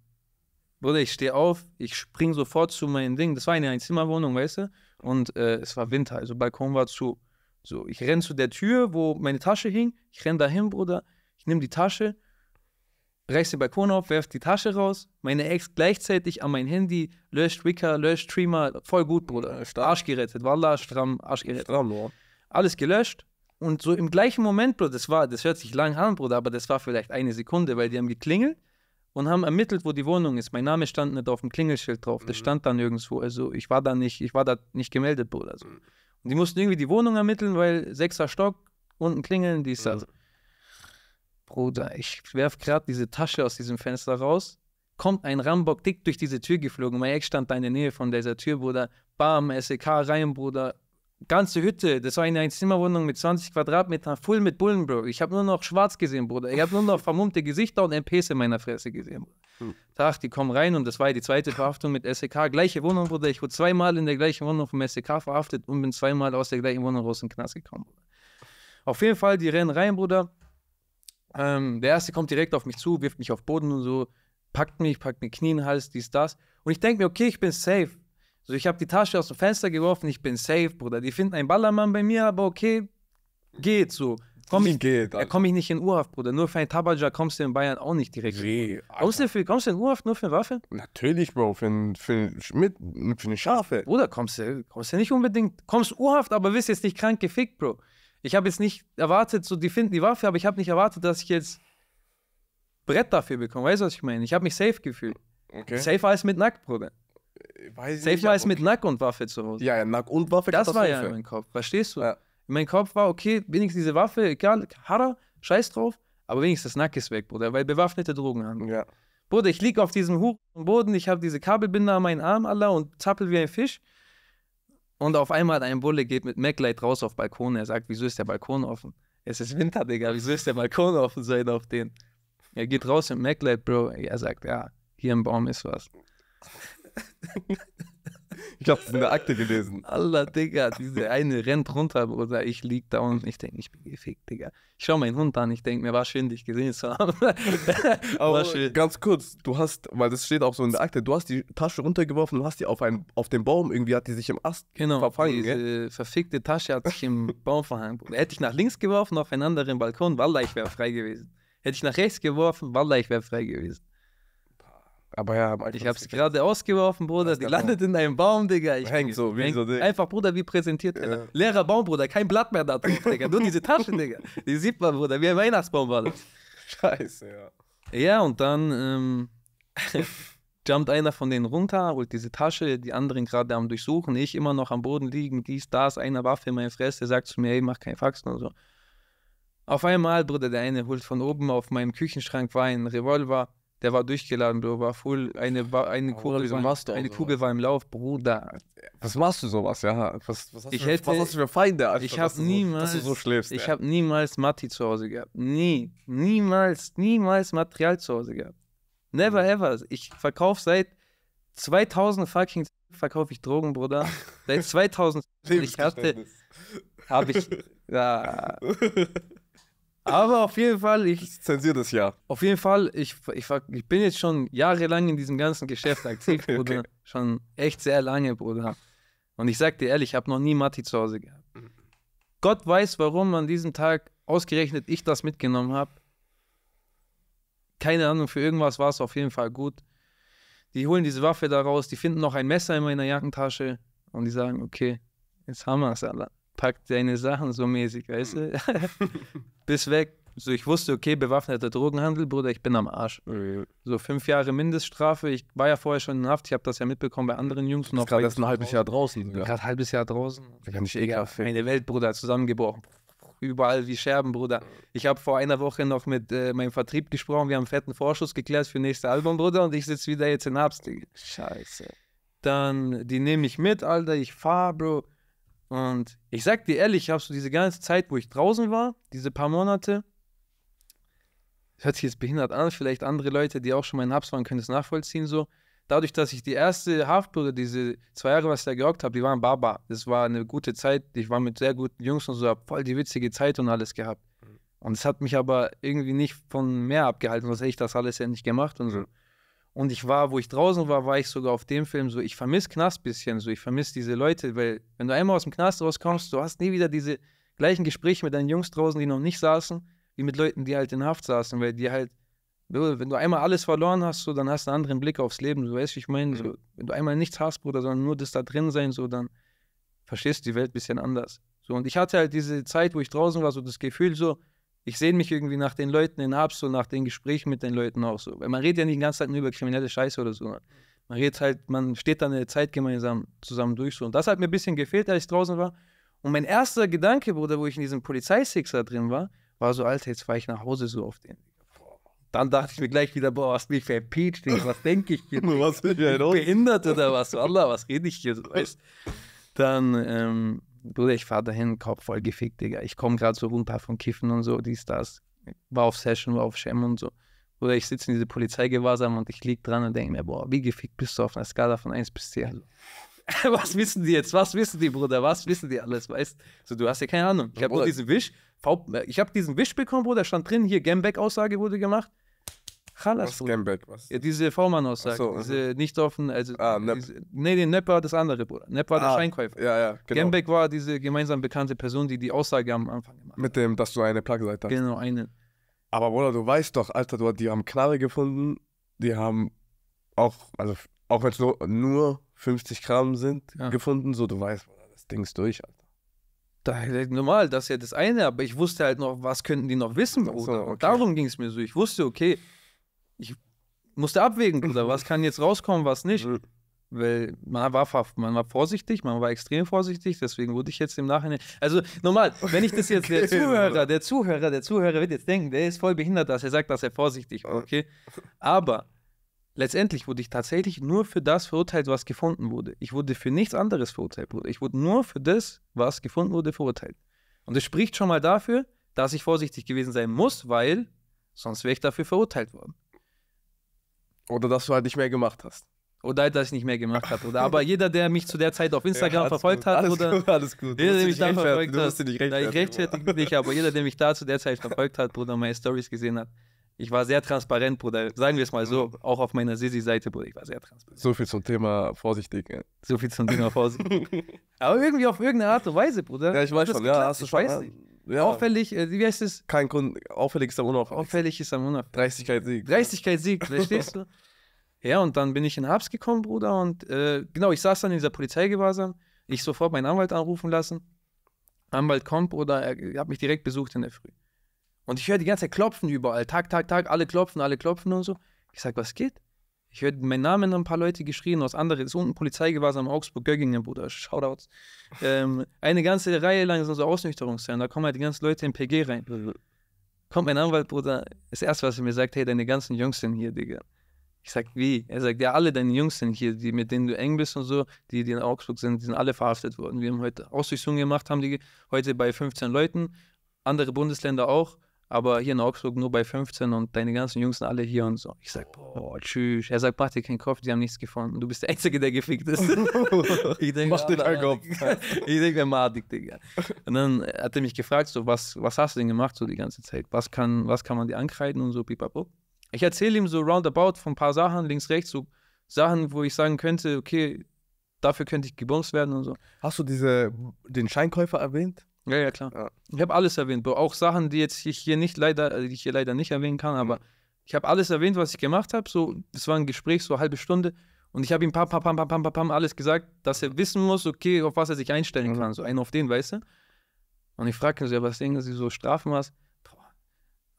Bruder, ich stehe auf, ich spring sofort zu meinem Ding. Das war eine Einzimmerwohnung, weißt du? Und äh, es war Winter, also Balkon war zu. So, ich renn zu der Tür, wo meine Tasche hing. Ich renn dahin, Bruder. Ich nehme die Tasche, reiß den Balkon auf, werf die Tasche raus. Meine Ex gleichzeitig an mein Handy, löscht Wicker, löscht Streamer. Voll gut, Bruder. Arsch gerettet. Wallah, stramm, Arsch gerettet. Stramm, boah. Alles gelöscht. Und so im gleichen Moment, Bruder, das war, das hört sich lang an, Bruder, aber das war vielleicht eine Sekunde, weil die haben geklingelt und haben ermittelt, wo die Wohnung ist. Mein Name stand nicht auf dem Klingelschild drauf. Das mhm. stand dann nirgendwo. Also ich war da nicht, ich war da nicht gemeldet, Bruder. Also. Und die mussten irgendwie die Wohnung ermitteln, weil sechster Stock, unten klingeln, die ist Mhm. Bruder, ich werf gerade diese Tasche aus diesem Fenster raus. Kommt ein Rambock dick durch diese Tür geflogen. Mein Ex stand da in der Nähe von dieser Tür, Bruder. Bam, SEK rein, Bruder ganze Hütte, das war eine Zimmerwohnung mit 20 Quadratmetern, voll mit Bullen, Bro. Ich habe nur noch schwarz gesehen, Bruder. Ich habe nur noch vermummte Gesichter und MPs in meiner Fresse gesehen, Bruder. Hm. die kommen rein und das war die zweite Verhaftung mit SEK. Gleiche Wohnung, Bruder. Ich wurde zweimal in der gleichen Wohnung vom SEK verhaftet und bin zweimal aus der gleichen Wohnung raus in den Knast gekommen, Bruder. Auf jeden Fall, die rennen rein, Bruder. Ähm, der erste kommt direkt auf mich zu, wirft mich auf Boden und so, packt mich, packt mir Knie in den Hals, dies, das. Und ich denke mir, okay, ich bin safe. So, ich habe die Tasche aus dem Fenster geworfen, ich bin safe, Bruder. Die finden einen Ballermann bei mir, aber okay, geht so. Komm ich, geht, also. komm ich nicht in Urhaft, Bruder. Nur für einen Tabaja kommst du in Bayern auch nicht direkt. Wie, kommst du, für, kommst du in Urhaft nur für eine Waffe? Natürlich, Bro, für, ein, für, mit, für eine Schafe. Bruder, kommst du, kommst du nicht unbedingt. Kommst Urhaft, aber wirst jetzt nicht krank gefickt, Bro. Ich habe jetzt nicht erwartet, so die finden die Waffe, aber ich habe nicht erwartet, dass ich jetzt Brett dafür bekomme. Weißt du, was ich meine? Ich habe mich safe gefühlt. Okay. Safer als mit Nackt, Bruder. Weiß Safe nicht, war es mit Nack und Waffe zu Hause. Ja, ja Nack und Waffe. Das war ja in meinem Kopf, verstehst du? Ja. In meinem Kopf war, okay, wenigstens diese Waffe, egal, Harra, scheiß drauf, aber wenigstens das Nack ist weg, Bruder, weil bewaffnete Drogenhandel. Ja. Bruder, ich liege auf diesem Boden, ich habe diese Kabelbinder an meinen Arm, Allah, und zappel wie ein Fisch. Und auf einmal hat ein Bulle geht mit Maglite raus auf Balkon. Er sagt, wieso ist der Balkon offen? Es ist Winter, Digga, wieso ist der Balkon offen sein auf den? Er geht raus mit Maglite, Bro. Er sagt, ja, hier im Baum ist was. [LAUGHS] Ich hab's in der Akte gelesen. Allah, Digga, diese eine rennt runter, Bruder. Ich lieg da und ich denke, ich bin gefickt, Digga. Ich schau meinen Hund an, ich denke mir, war schön, dich gesehen zu haben. [LAUGHS] Aber ganz kurz, du hast, weil das steht auch so in der Akte, du hast die Tasche runtergeworfen und hast die auf, einen, auf den Baum, irgendwie hat die sich im Ast genau, verfangen, diese gell? verfickte Tasche hat sich im Baum verhangen. Hätte ich nach links geworfen, auf einen anderen Balkon, Walla, ich wäre frei gewesen. Hätte ich nach rechts geworfen, Walla, ich wäre frei gewesen. Aber ja, im Alter, ich hab's gerade ausgeworfen, Bruder. Die landet in einem Baum, Digga. Ich hängt so, wie hängt so Ding. Einfach, Bruder, wie präsentiert. Ja. Leerer Baum, Bruder. Kein Blatt mehr da drauf, [LAUGHS] Digga. Nur diese Tasche, Digga. Die sieht man, Bruder. Wie ein Weihnachtsbaum war das. Scheiße, ja. Ja, und dann ähm, [LAUGHS] jumpt einer von denen runter, holt diese Tasche, die anderen gerade am Durchsuchen. Ich immer noch am Boden liegen, dies, das, einer Waffe in meinem Fresse. sagt zu mir, ey, mach keinen Faxen oder so. Auf einmal, Bruder, der eine holt von oben auf meinem Küchenschrank war ein Revolver der war durchgeladen, Bro, war voll. Eine, eine, Kugel, war, machst du eine Kugel war im Lauf, Bruder. Was machst du sowas, ja? Was, was, hast, ich du, hätte, was hast du für Feinde, Alter, Ich habe niemals. So, dass du so schläfst, ich ja. habe niemals Matti zu Hause gehabt. Nie. Niemals, niemals Material zu Hause gehabt. Never mhm. ever. Ich verkaufe seit 2000 fucking verkaufe ich Drogen, Bruder. Seit 2000 [LAUGHS] ich hatte, habe ich. Ja, [LAUGHS] Aber auf jeden Fall, ich. Zensier das ja. Auf jeden Fall, ich, ich, ich bin jetzt schon jahrelang in diesem ganzen Geschäft aktiv, [LAUGHS] okay. Bruder. Schon echt sehr lange, Bruder. Und ich sag dir ehrlich, ich habe noch nie Matti zu Hause gehabt. Gott weiß, warum an diesem Tag ausgerechnet ich das mitgenommen habe. Keine Ahnung, für irgendwas war es auf jeden Fall gut. Die holen diese Waffe da raus, die finden noch ein Messer in meiner Jackentasche und die sagen, okay, jetzt haben wir es, Alter pack deine Sachen so mäßig, weißt du? [LAUGHS] Bis weg. So, ich wusste, okay, bewaffneter Drogenhandel, Bruder, ich bin am Arsch. So fünf Jahre Mindeststrafe. Ich war ja vorher schon in Haft. Ich habe das ja mitbekommen bei anderen Jungs. Ich bist gerade erst ein halbes Jahr draußen. draußen. Ja. Gerade ein halbes Jahr draußen. Da kann ich ekelhaft. meine Welt, Bruder, zusammengebrochen überall wie Scherben, Bruder. Ich habe vor einer Woche noch mit äh, meinem Vertrieb gesprochen, wir haben einen fetten Vorschuss geklärt für nächste Album, Bruder, und ich sitze wieder jetzt in Herbst, Scheiße. Dann, die nehme ich mit, Alter, ich fahre, Bro. Und ich sag dir ehrlich, ich habe so diese ganze Zeit, wo ich draußen war, diese paar Monate, das hört sich jetzt behindert an, vielleicht andere Leute, die auch schon mal in Haft waren, können es nachvollziehen so. Dadurch, dass ich die erste Haft diese zwei Jahre, was ich da gehockt habe, die waren Baba. Das war eine gute Zeit. Ich war mit sehr guten Jungs und so, hab voll die witzige Zeit und alles gehabt. Mhm. Und es hat mich aber irgendwie nicht von mehr abgehalten, was hätte ich das alles endlich gemacht und so. Mhm. Und ich war, wo ich draußen war, war ich sogar auf dem Film so, ich vermisse Knast bisschen, so ich vermisse diese Leute, weil wenn du einmal aus dem Knast rauskommst, du hast nie wieder diese gleichen Gespräche mit deinen Jungs draußen, die noch nicht saßen, wie mit Leuten, die halt in Haft saßen, weil die halt, wenn du einmal alles verloren hast, so, dann hast du einen anderen Blick aufs Leben, so weißt du, ich meine, so, mhm. wenn du einmal nichts hast, Bruder, sondern nur das da drin sein, so, dann verstehst du die Welt ein bisschen anders. So, und ich hatte halt diese Zeit, wo ich draußen war, so das Gefühl so, ich sehne mich irgendwie nach den Leuten in Absol, nach den Gesprächen mit den Leuten auch so. Weil man redet ja nicht den ganzen Tag nur über kriminelle Scheiße oder so. Ne? Man redet halt, man steht dann eine Zeit gemeinsam zusammen durch so. Und das hat mir ein bisschen gefehlt, als ich draußen war. Und mein erster Gedanke, Bruder, wo ich in diesem Polizeisixer drin war, war so, Alter, jetzt fahre ich nach Hause so auf den. Dann dachte ich mir gleich wieder, boah, hast mich verpietscht, was denke ich hier? [LAUGHS] was bin ich denn Behindert oder was? Allah, was rede ich hier so? Weißt? Dann, ähm, Bruder, ich fahre dahin, Kopf voll gefickt, Digga. Ich komme gerade so runter von Kiffen und so, dies, das. War auf Session, war auf Schem und so. Oder ich sitze in diese Polizeigewahrsam und ich lieg dran und denke mir, boah, wie gefickt bist du auf einer Skala von 1 bis 10? Also, [LAUGHS] was wissen die jetzt? Was wissen die, Bruder? Was wissen die alles? Weißt so, du hast ja keine Ahnung. Ich habe diesen Wisch, ich habe diesen Wisch bekommen, Bruder, stand drin, hier gameback aussage wurde gemacht. Chalas. Was Gambit? Was? Ja, diese v mann aussage so, diese also. nicht offen, also. Ah, Nepp. nee, den Nepp war das andere, Bruder. Nepp war ah, der Scheinkäufer. Ja, ja, genau. Gambek war diese gemeinsam bekannte Person, die die Aussage am Anfang gemacht hat. Mit dem, dass du eine Plagge hast. Genau, eine. Aber Bruder, du weißt doch, Alter, du, die haben Knarre gefunden, die haben auch, also auch wenn es nur, nur 50 Gramm sind, ja. gefunden, so du weißt, Bruder, das Ding ist durch, Alter. Da, halt normal, das ist ja das eine, aber ich wusste halt noch, was könnten die noch wissen, Bruder. So, okay. Darum ging es mir so. Ich wusste, okay, ich musste abwägen, Bruder, was kann jetzt rauskommen, was nicht. Mhm. Weil man war, man war vorsichtig, man war extrem vorsichtig, deswegen wurde ich jetzt im Nachhinein. Also normal, wenn ich das jetzt, [LAUGHS] okay. der Zuhörer, der Zuhörer, der Zuhörer wird jetzt denken, der ist voll behindert, dass er sagt, dass er vorsichtig war, okay? Aber letztendlich wurde ich tatsächlich nur für das verurteilt, was gefunden wurde. Ich wurde für nichts anderes verurteilt, Bruder. Ich wurde nur für das, was gefunden wurde, verurteilt. Und das spricht schon mal dafür, dass ich vorsichtig gewesen sein muss, weil sonst wäre ich dafür verurteilt worden. Oder dass du halt nicht mehr gemacht hast. Oder halt, dass ich nicht mehr gemacht habe. Oder aber jeder, der mich zu der Zeit auf [LAUGHS] Instagram ja, verfolgt gut, hat, alles oder. Gut, alles gut. Jeder, der mich da verfolgt hat. Du nicht rechtfertigen. Ich rechtfertige nicht, aber jeder, der mich da zu der Zeit verfolgt hat, Bruder, meine Stories gesehen hat. Ich war sehr transparent, Bruder. Sagen wir es mal so. Mhm. Auch auf meiner Sisi-Seite, Bruder, ich war sehr transparent. So viel zum Thema vorsichtig. Ja. So viel zum Thema vorsichtig. [LAUGHS] aber irgendwie auf irgendeine Art und Weise, Bruder. Ja, ich weiß schon, ja, hast du schon. Weiß nicht. Ja. Ähm, auffällig, äh, wie heißt es? Kein Grund. Auffällig ist am unauffällig. Auffällig ist am unauffällig. Dreistigkeit siegt. Dreistigkeit siegt, verstehst du? [LAUGHS] Ja, und dann bin ich in Habs gekommen, Bruder. Und äh, genau, ich saß dann in dieser Polizeigewahrsam. Ich sofort meinen Anwalt anrufen lassen. Anwalt kommt oder er hat mich direkt besucht in der Früh. Und ich höre die ganze Zeit klopfen überall. Tag, Tag, Tag, alle klopfen, alle klopfen und so. Ich sag, was geht? Ich höre meinen Namen ein paar Leute geschrien, aus anderen. Es ist unten Polizeigewahrsam Augsburg, Göggingen, Bruder. Shoutouts. ähm, eine ganze Reihe lang sind so Ausnüchterungszellen. Da kommen halt die ganzen Leute in PG rein. Kommt mein Anwalt, Bruder. Das erste, was er mir sagt, hey, deine ganzen Jungs sind hier, Digga. Ich sag, wie? Er sagt, ja, alle deine Jungs sind hier, die, mit denen du eng bist und so, die, die in Augsburg sind, die sind alle verhaftet worden. Wir haben heute Ausdurchsuchungen gemacht, haben die heute bei 15 Leuten, andere Bundesländer auch aber hier in Augsburg nur bei 15 und deine ganzen Jungs sind alle hier und so. Ich sag, boah, tschüss. Er sagt, mach dir keinen Kopf, die haben nichts gefunden. Du bist der Einzige, der gefickt ist. [LAUGHS] ich denk, mach dir keinen Kopf. [LAUGHS] ich denke, madig, Digga. Und dann hat er mich gefragt, so, was, was hast du denn gemacht so die ganze Zeit? Was kann, was kann man dir ankreiden und so, pipapo. Ich erzähle ihm so roundabout von ein paar Sachen, links, rechts, so Sachen, wo ich sagen könnte, okay, dafür könnte ich gebumst werden und so. Hast du diese, den Scheinkäufer erwähnt? Ja, ja, klar. Ja. Ich habe alles erwähnt, Bro. Auch Sachen, die jetzt ich hier nicht leider, äh, die ich hier leider nicht erwähnen kann, aber mhm. ich habe alles erwähnt, was ich gemacht habe. So, es war ein Gespräch, so eine halbe Stunde. Und ich habe ihm pam, pam, pam, pam, pam, pam, alles gesagt, dass er wissen muss, okay, auf was er sich einstellen mhm. kann. So einen auf den, weißt du? Und ich frage ihn so, ja, was denken Sie so Strafen hast? Boah,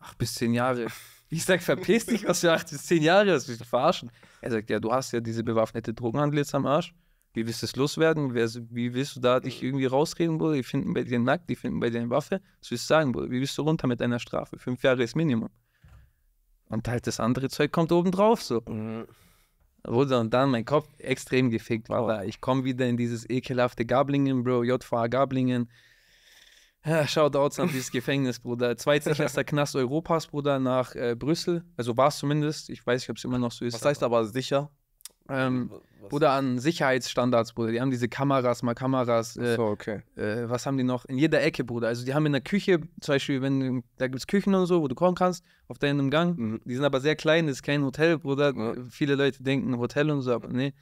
acht bis zehn Jahre. [LAUGHS] Ich sag, verpiss dich, was für acht bis zehn Jahre, das ist verarschen. Er sagt, ja, du hast ja diese bewaffnete Drogenhandel jetzt am Arsch. Wie willst du es loswerden? Wie willst du da mhm. dich irgendwie rausreden, Bruder? Die finden bei dir nackt, die finden bei dir eine Waffe. Was willst du sagen, Bruder? Wie willst du runter mit einer Strafe? Fünf Jahre ist Minimum. Und halt das andere Zeug kommt obendrauf so. Mhm. Bruder, und dann mein Kopf extrem gefickt, Bruder. Ich komme wieder in dieses ekelhafte Gablingen, Bro. JVA Gablingen. Ja, ah, Shoutouts an dieses Gefängnis, Bruder. Zweitsicherster Knast Europas, Bruder, nach äh, Brüssel. Also war es zumindest. Ich weiß nicht, ob es immer noch so ist. Was heißt aber, aber sicher? Ähm, also, Bruder, an Sicherheitsstandards, Bruder. Die haben diese Kameras, mal Kameras. Äh, so, okay. Äh, was haben die noch? In jeder Ecke, Bruder. Also die haben in der Küche, zum Beispiel, wenn, da gibt es Küchen und so, wo du kochen kannst, auf deinem Gang. Mhm. Die sind aber sehr klein, das ist kein Hotel, Bruder. Ja. Viele Leute denken Hotel und so, aber nee.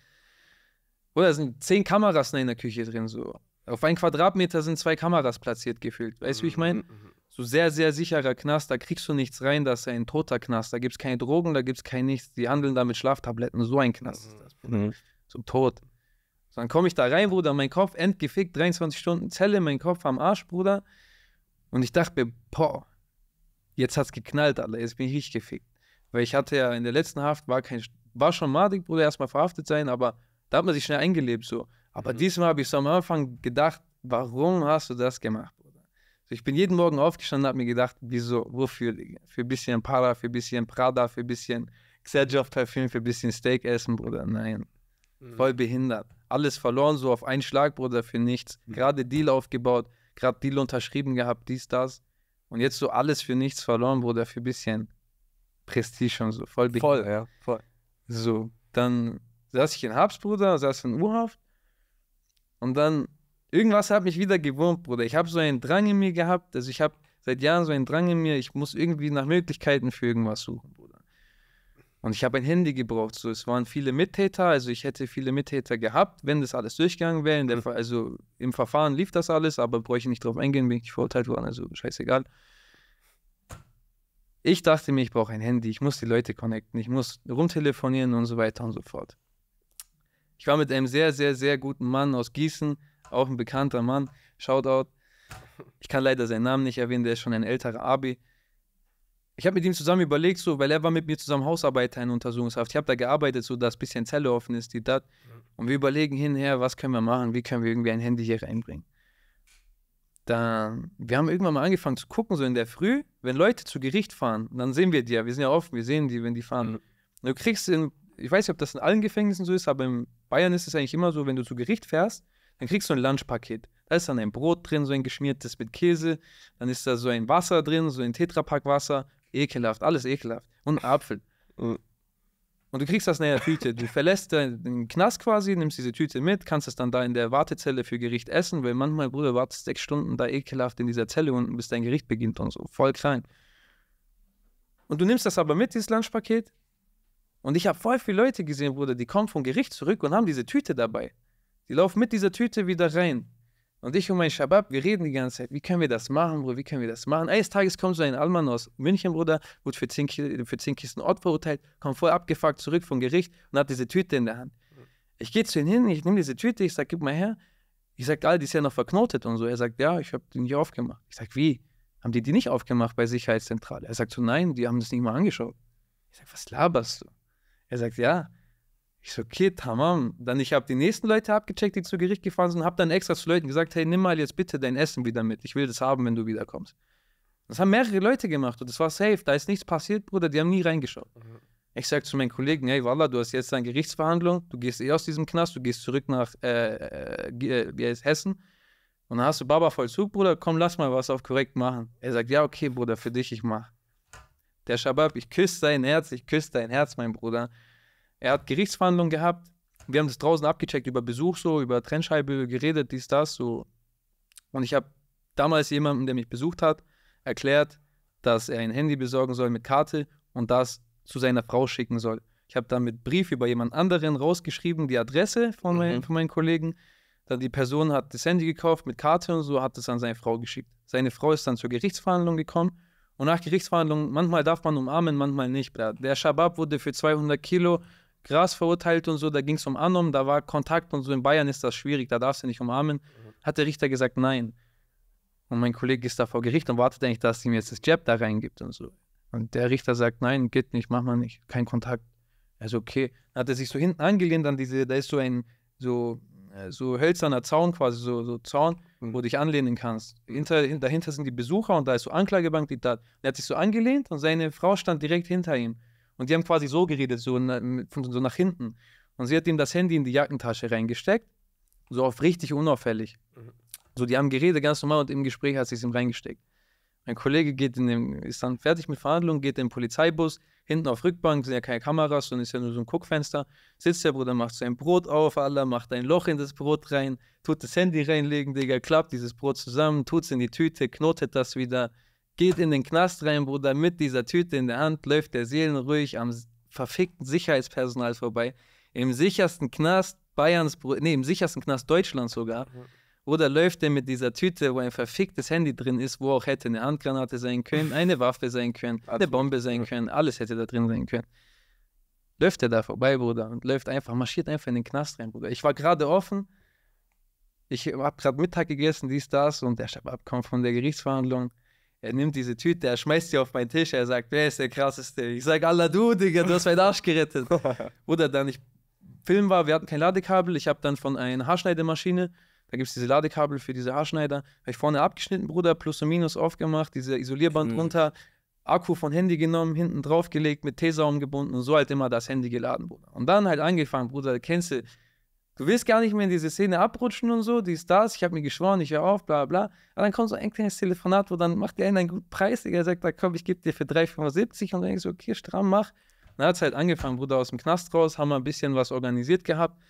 Bruder, sind zehn Kameras in der Küche drin, so. Auf einen Quadratmeter sind zwei Kameras platziert gefühlt. Weißt du, mhm. wie ich meine? Mhm. mhm, mhm. So sehr, sehr sicherer Knast, da kriegst du nichts rein, das ist ein toter Knast. Da gibt es keine Drogen, da gibt es kein nichts. Die handeln da mit Schlaftabletten. So ein Knast mhm. ist das, Bruder. Mhm. Zum Tod. So, dann komme ich da rein, Bruder, mein Kopf entgefickt, 23 Stunden Zelle, mein Kopf am Arsch, Bruder. Und ich dachte mir, boah, jetzt hat's geknallt, Alter, jetzt bin ich richtig gefickt. Weil ich hatte ja in der letzten Haft, war, kein, war schon madig, Bruder, erstmal verhaftet sein, aber da hat man sich schnell eingelebt so. Aber mhm. diesmal habe ich so am Anfang gedacht, warum hast du das gemacht? So, ich bin jeden Morgen aufgestanden und habe mir gedacht, wieso, wofür, Für ein bisschen Para, für ein bisschen Prada, für ein bisschen Xerjoff-Parfüm, für ein bisschen Steak essen, Bruder. Nein. Mhm. Voll behindert. Alles verloren, so auf einen Schlag, Bruder, für nichts. Mhm. Gerade Deal aufgebaut, gerade Deal unterschrieben gehabt, dies, das. Und jetzt so alles für nichts verloren, Bruder, für ein bisschen Prestige und so. Voll behindert. Voll, ja, voll. So, dann saß ich in Habs, Bruder, saß in Urhaft. Und dann irgendwas hat mich wieder gewurmt, Bruder. Ich habe so einen Drang in mir gehabt. Also ich habe seit Jahren so einen Drang in mir. Ich muss irgendwie nach Möglichkeiten für irgendwas suchen, Bruder. Und ich habe ein Handy gebraucht. So, es waren viele Mittäter. Also ich hätte viele Mittäter gehabt, wenn das alles durchgegangen wäre. Mhm. also im Verfahren lief das alles, aber brauche ich nicht drauf eingehen, bin ich verurteilt worden. Also scheißegal. Ich dachte mir, ich brauche ein Handy, ich muss die Leute connecten, ich muss rumtelefonieren und so weiter und so fort. Ich war mit einem sehr, sehr, sehr guten Mann aus Gießen, auch ein bekannter Mann, Shoutout. Ich kann leider seinen Namen nicht erwähnen, der ist schon ein älterer Abi. Ich habe mit ihm zusammen überlegt, so, weil er war mit mir zusammen Hausarbeiter in Untersuchungshaft. Ich habe da gearbeitet, so dass ein bisschen Zelle offen ist, die dat. Mhm. Und wir überlegen hinher, was können wir machen, wie können wir irgendwie ein Handy hier reinbringen. Dann, wir haben irgendwann mal angefangen zu gucken, so in der Früh, wenn Leute zu Gericht fahren, dann sehen wir die ja, wir sind ja offen, wir sehen die, wenn die fahren. Mhm. Du kriegst in, ich weiß nicht, ob das in allen Gefängnissen so ist, aber in Bayern ist es eigentlich immer so, wenn du zu Gericht fährst, dann kriegst du ein Lunchpaket. Da ist dann ein Brot drin, so ein geschmiertes mit Käse. Dann ist da so ein Wasser drin, so ein Tetrapack Wasser. Ekelhaft, alles ekelhaft. Und ein Apfel. [LAUGHS] Und du kriegst das in der Tüte. Du verlässt den Knast quasi, nimmst diese Tüte mit, kannst es dann da in der Wartezelle für Gericht essen, weil manchmal, Bruder, wartest sechs Stunden da ekelhaft in dieser Zelle unten, bis dein Gericht beginnt und so. Voll klein. Und du nimmst das aber mit, dieses Lunchpaket. Und ich habe voll viele Leute gesehen, Bruder, die kommen vom Gericht zurück und haben diese Tüte dabei. Die laufen mit dieser Tüte wieder rein. Und ich und mein Shabab, wir reden die ganze Zeit, wie können wir das machen, Bruder, wie können wir das machen? Eines Tages kommt so ein Alman aus München, Bruder, wurde für 10, für 10 Kisten Ort verurteilt, kommt voll abgefuckt zurück vom Gericht und hat diese Tüte in der Hand. Ich gehe zu ihm hin, ich nehme diese Tüte, ich sage, gib mal her. Ich sage, all die ist ja noch verknotet und so. Er sagt, ja, ich habe die nicht aufgemacht. Ich sage, wie? Haben die die nicht aufgemacht bei Sicherheitszentrale? Er sagt so, nein, die haben das nicht mal angeschaut. Ich sage, was laberst du? Er sagt, ja. Ich so, okay, tamam. Dann ich habe die nächsten Leute abgecheckt, die zu Gericht gefahren sind, habe dann extra zu Leuten gesagt, hey, nimm mal jetzt bitte dein Essen wieder mit. Ich will das haben, wenn du wiederkommst. Das haben mehrere Leute gemacht und das war safe. Da ist nichts passiert, Bruder. Die haben nie reingeschaut. Mhm. Ich sage zu meinen Kollegen, hey, Wallah, du hast jetzt eine Gerichtsverhandlung, du gehst eh aus diesem Knast, du gehst zurück nach äh, äh, äh Hessen und dann hast du Baba Vollzug, Bruder, komm, lass mal was auf korrekt machen. Er sagt, ja, okay, Bruder, für dich, ich mach. Der Shabab, ich küsse dein Herz, ich küsse dein Herz, mein Bruder. Er hat Gerichtsverhandlungen gehabt. Wir haben das draußen abgecheckt über Besuch, so, über Trennscheibe geredet, dies, das, so. Und ich habe damals jemandem, der mich besucht hat, erklärt, dass er ein Handy besorgen soll mit Karte und das zu seiner Frau schicken soll. Ich habe dann mit Brief über jemand anderen rausgeschrieben, die Adresse von, mhm. mein, von meinen Kollegen. Dann die Person hat das Handy gekauft mit Karte und so, hat es an seine Frau geschickt. Seine Frau ist dann zur Gerichtsverhandlung gekommen und nach Gerichtsverhandlungen, manchmal darf man umarmen, manchmal nicht. Der Schabab wurde für 200 Kilo krass verurteilt und so, da ging es um Anum, da war Kontakt und so, in Bayern ist das schwierig, da darfst du nicht umarmen, mhm. hat der Richter gesagt, nein. Und mein Kollege ist da vor Gericht und wartet eigentlich, dass ihm jetzt das Jab da reingibt und so. Und der Richter sagt, nein, geht nicht, mach mal nicht, kein Kontakt. Also okay. Dann hat er sich so hinten angelehnt an diese, da ist so ein so, äh, so hölzerner Zaun quasi, so, so Zaun, mhm. wo du dich anlehnen kannst. Hinter, dahinter sind die Besucher und da ist so Anklagebank, die da. Er hat sich so angelehnt und seine Frau stand direkt hinter ihm. Und die haben quasi so geredet, so, so nach hinten. Und sie hat ihm das Handy in die Jackentasche reingesteckt, so auf richtig unauffällig. Mhm. So, die haben geredet ganz normal und im Gespräch hat sie es ihm reingesteckt. Mein Kollege geht in den, ist dann fertig mit Verhandlungen, geht in den Polizeibus, hinten auf Rückbank sind ja keine Kameras, sondern ist ja nur so ein Guckfenster. Sitzt der Bruder, macht sein Brot auf, Allah macht ein Loch in das Brot rein, tut das Handy reinlegen, Digga, klappt dieses Brot zusammen, tut es in die Tüte, knotet das wieder, geht in den Knast rein, Bruder, mit dieser Tüte in der Hand, läuft der seelenruhig am verfickten Sicherheitspersonal vorbei, im sichersten Knast Bayerns, nee, im sichersten Knast Deutschlands sogar. Oder läuft er mit dieser Tüte, wo ein verficktes Handy drin ist, wo auch hätte eine Handgranate sein können, eine Waffe sein können, eine Bombe sein können, alles hätte da drin sein können. Läuft er da vorbei, Bruder, und läuft einfach, marschiert einfach in den Knast rein, Bruder. Ich war gerade offen, ich habe gerade Mittag gegessen, dies, das, und der Stababkommen von der Gerichtsverhandlung. Er nimmt diese Tüte, er schmeißt sie auf meinen Tisch, er sagt, wer ist der krasseste? Ich sage, Allah du, Digga, du hast meinen Arsch gerettet. [LAUGHS] Bruder, dann, ich Film war, wir hatten kein Ladekabel, ich habe dann von einer Haarschneidemaschine, da gibt es diese Ladekabel für diese Haarschneider, habe ich vorne abgeschnitten, Bruder, plus und minus aufgemacht, diese Isolierband mhm. runter, Akku von Handy genommen, hinten draufgelegt, mit Tesaum gebunden und so halt immer das Handy geladen, Bruder. Und dann halt angefangen, Bruder, kennst du, Du willst gar nicht mehr in diese Szene abrutschen und so, dies, das, ich habe mir geschworen, ich höre auf, bla bla. Aber dann kommt so ein kleines Telefonat, wo dann macht der einen einen guten Preis, der sagt, da komm, ich gebe dir für 3,75 und dann denkst du, okay, stramm, mach. Dann hat es halt angefangen, Bruder, aus dem Knast raus, haben wir ein bisschen was organisiert gehabt.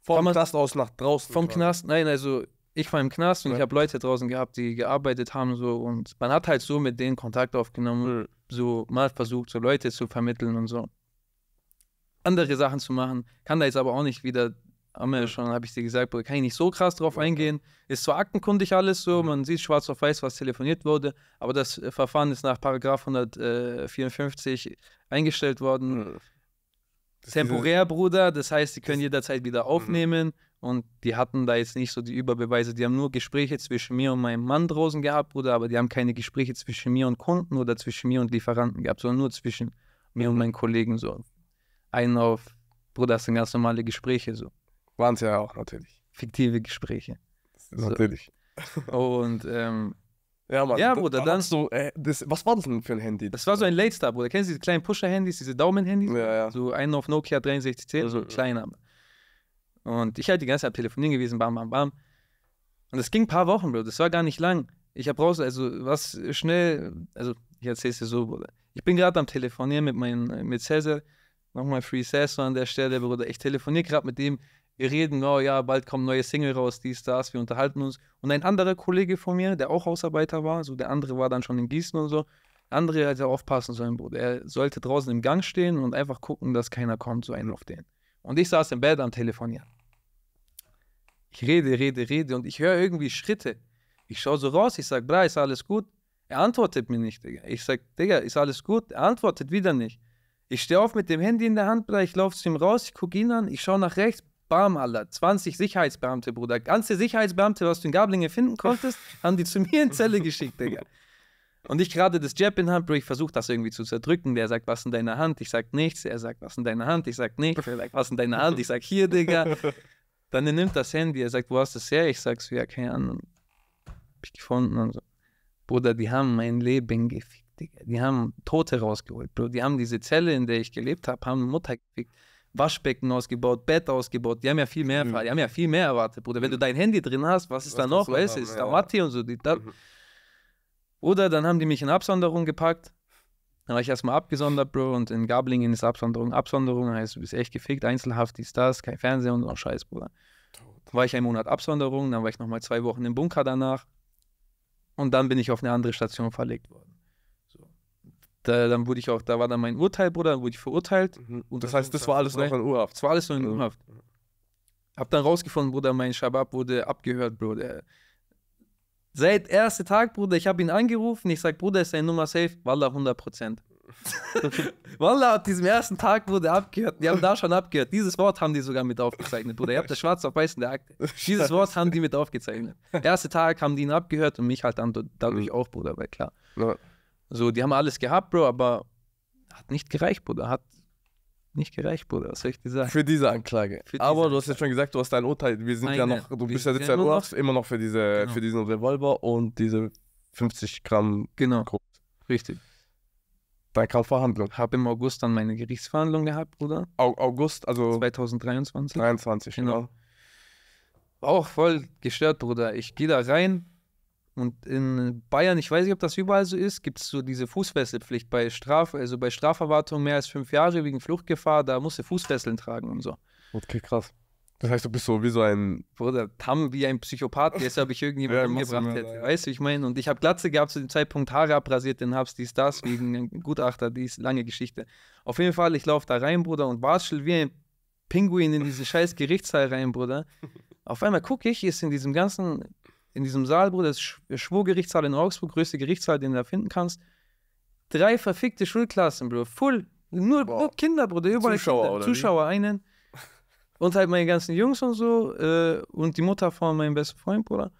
Vom Knast aus nach draußen. Vom quasi. Knast, nein, also ich war im Knast und ja. ich habe Leute draußen gehabt, die gearbeitet haben so und man hat halt so mit denen Kontakt aufgenommen, mhm. so mal versucht, so Leute zu vermitteln und so andere Sachen zu machen. Kann da jetzt aber auch nicht wieder, haben wir schon, habe ich dir gesagt, Bruder, kann ich nicht so krass drauf eingehen. Ist zwar aktenkundig alles so, mhm. man sieht schwarz auf weiß, was telefoniert wurde, aber das äh, Verfahren ist nach Paragraph 154 äh, eingestellt worden. Mhm. Temporär, Bruder, das heißt, sie können jederzeit wieder aufnehmen. Mhm. Und die hatten da jetzt nicht so die Überbeweise. Die haben nur Gespräche zwischen mir und meinem Mann draußen gehabt, Bruder, aber die haben keine Gespräche zwischen mir und Kunden oder zwischen mir und Lieferanten gehabt, sondern nur zwischen mir und mhm. meinen Kollegen so einen auf, Bruder, das sind ganz normale Gespräche so. Waren es ja auch natürlich. Fiktive Gespräche. So. Natürlich. [LAUGHS] Und ähm, ja, Mann. Ja, Bruder, dann. So, äh, das, was war das denn für ein Handy? Das war so ein Late Star, Bruder. Kennst du diese kleinen Pusher-Handys, diese Daumen-Handys? Ja, ja. So einen auf Nokia 63C, also, mhm. kleiner. Und ich halt die ganze Zeit telefonieren gewesen, bam, bam, bam. Und das ging ein paar Wochen, Bruder. Das war gar nicht lang. Ich hab raus, also was schnell, also ich erzähl's dir so, Bruder. Ich bin gerade am Telefonieren mit meinem, äh, mit Cesar. Nochmal Free Sasso an der Stelle, Bruder. Ich telefoniere gerade mit dem. Wir reden, oh ja, bald kommen neue Single raus, die Stars, wir unterhalten uns. Und ein anderer Kollege von mir, der auch Hausarbeiter war, so der andere war dann schon in Gießen und so, der andere hätte aufpassen sollen, Bruder. Er sollte draußen im Gang stehen und einfach gucken, dass keiner kommt, so einen auf den. Und ich saß im Bett am Telefonieren. Ich rede, rede, rede und ich höre irgendwie Schritte. Ich schaue so raus, ich sage, bra, ist alles gut? Er antwortet mir nicht, Digga. Ich sage, Digga, ist alles gut? Er antwortet wieder nicht. Ich stehe auf mit dem Handy in der Hand, Bruder, ich laufe zu ihm raus, ich gucke ihn an, ich schaue nach rechts, bam, Alter, 20 Sicherheitsbeamte, Bruder. Ganze Sicherheitsbeamte, was du in Gablinge finden konntest, [LAUGHS] haben die zu mir in Zelle geschickt, Digga. Und ich gerade das Jab in Hand, Bro, ich versuche das irgendwie zu zerdrücken. Der sagt, was in deiner Hand? Ich sag nichts. Er sagt, was in deiner Hand? Ich sag nichts. Er sagt, was in deiner Hand? Ich sag, hier, Digga. Dann er nimmt das Handy. Er sagt, wo hast du es her? Ich sag's, ja, keine Ahnung. Hab ich gefunden und so. Bruder, die haben mein Leben gefickt. Die, die, haben Tote rausgeholt, Bro. Die haben diese Zelle, in der ich gelebt habe, haben Mutter gekriegt, Waschbecken ausgebaut, Bett ausgebaut. Die haben ja viel mehr, mhm. die haben ja viel mehr erwartet, Bruder. Wenn du mhm. dein Handy drin hast, was ist was da noch? Weißt du, ist ja. da Matti und so. Die, da, mhm. Oder dann haben die mich in Absonderung gepackt. Dann war ich erstmal abgesondert, Bro, und in Gablingen ist Absonderung. Absonderung heißt, du bist echt gefickt, Einzelhaft, ist das, kein Fernseher und noch Scheiß, Bruder. Dann War ich einen Monat Absonderung, dann war ich nochmal zwei Wochen im Bunker danach. Und dann bin ich auf eine andere Station verlegt worden. Da, dann wurde ich auch, da war dann mein Urteil, Bruder, dann wurde ich verurteilt. Mhm. Und das, das heißt, das war alles noch in Urhaft. Das war alles noch in Urhaft. Hab dann rausgefunden, Bruder, mein Shabab wurde abgehört, Bruder. Seit erster Tag, Bruder, ich habe ihn angerufen, ich sag, Bruder, ist deine Nummer safe? Wallah, 100 Prozent. [LAUGHS] Wallah, ab diesem ersten Tag wurde abgehört. Die haben da schon abgehört. Dieses Wort haben die sogar mit aufgezeichnet, Bruder. Ihr habt das schwarz auf weiß in der Akte. Dieses Wort haben die mit aufgezeichnet. Erster Tag haben die ihn abgehört und mich halt dann dadurch mhm. auch, Bruder, weil klar. Ja. So, die haben alles gehabt, Bro, aber hat nicht gereicht, Bruder. Hat nicht gereicht, Bruder. Was soll ich dir sagen? Für diese Anklage. Für diese aber du hast ja schon gesagt, du hast dein Urteil. Wir sind Meine, ja noch, du bist ja jetzt ja immer, noch, immer noch für, diese, genau. für diesen Revolver und diese 50 Gramm. Genau. Gruppe. Richtig. Dann kam Verhandlung. Habe im August dann meine Gerichtsverhandlung gehabt, Bruder. August, also 2023. 2023, genau. genau. War auch voll gestört, Bruder. Ich gehe da rein, und in Bayern, ich weiß nicht, ob das überall so ist, gibt es so diese Fußfesselpflicht bei Straf, also bei Strafverwartung mehr als fünf Jahre wegen Fluchtgefahr, da musst du Fußfesseln tragen und so. Okay, krass. Das heißt, du bist so wie so ein. Bruder, Tam wie ein Psychopath, deshalb ich irgendjemanden [LAUGHS] ja, umgebracht hätte. Ja. Weißt du, ich meine, und ich habe Glatze gehabt zu dem Zeitpunkt, Haare abrasiert, den hab's, dies, das, wegen einem Gutachter, dies, lange Geschichte. Auf jeden Fall, ich laufe da rein, Bruder, und watschel wie ein Pinguin in diesen scheiß Gerichtssaal rein, Bruder. Auf einmal gucke ich, ist in diesem ganzen in diesem Saal, Bruder, das Schwurgerichtssaal in Augsburg, größte Gerichtssaal, den du da finden kannst. Drei verfickte Schulklassen, Bruder, full, nur, nur Kinder, Bruder, überall Zuschauer, Kinder, Zuschauer wie? einen. Und halt meine ganzen Jungs und so äh, und die Mutter von meinem besten Freund, Bruder.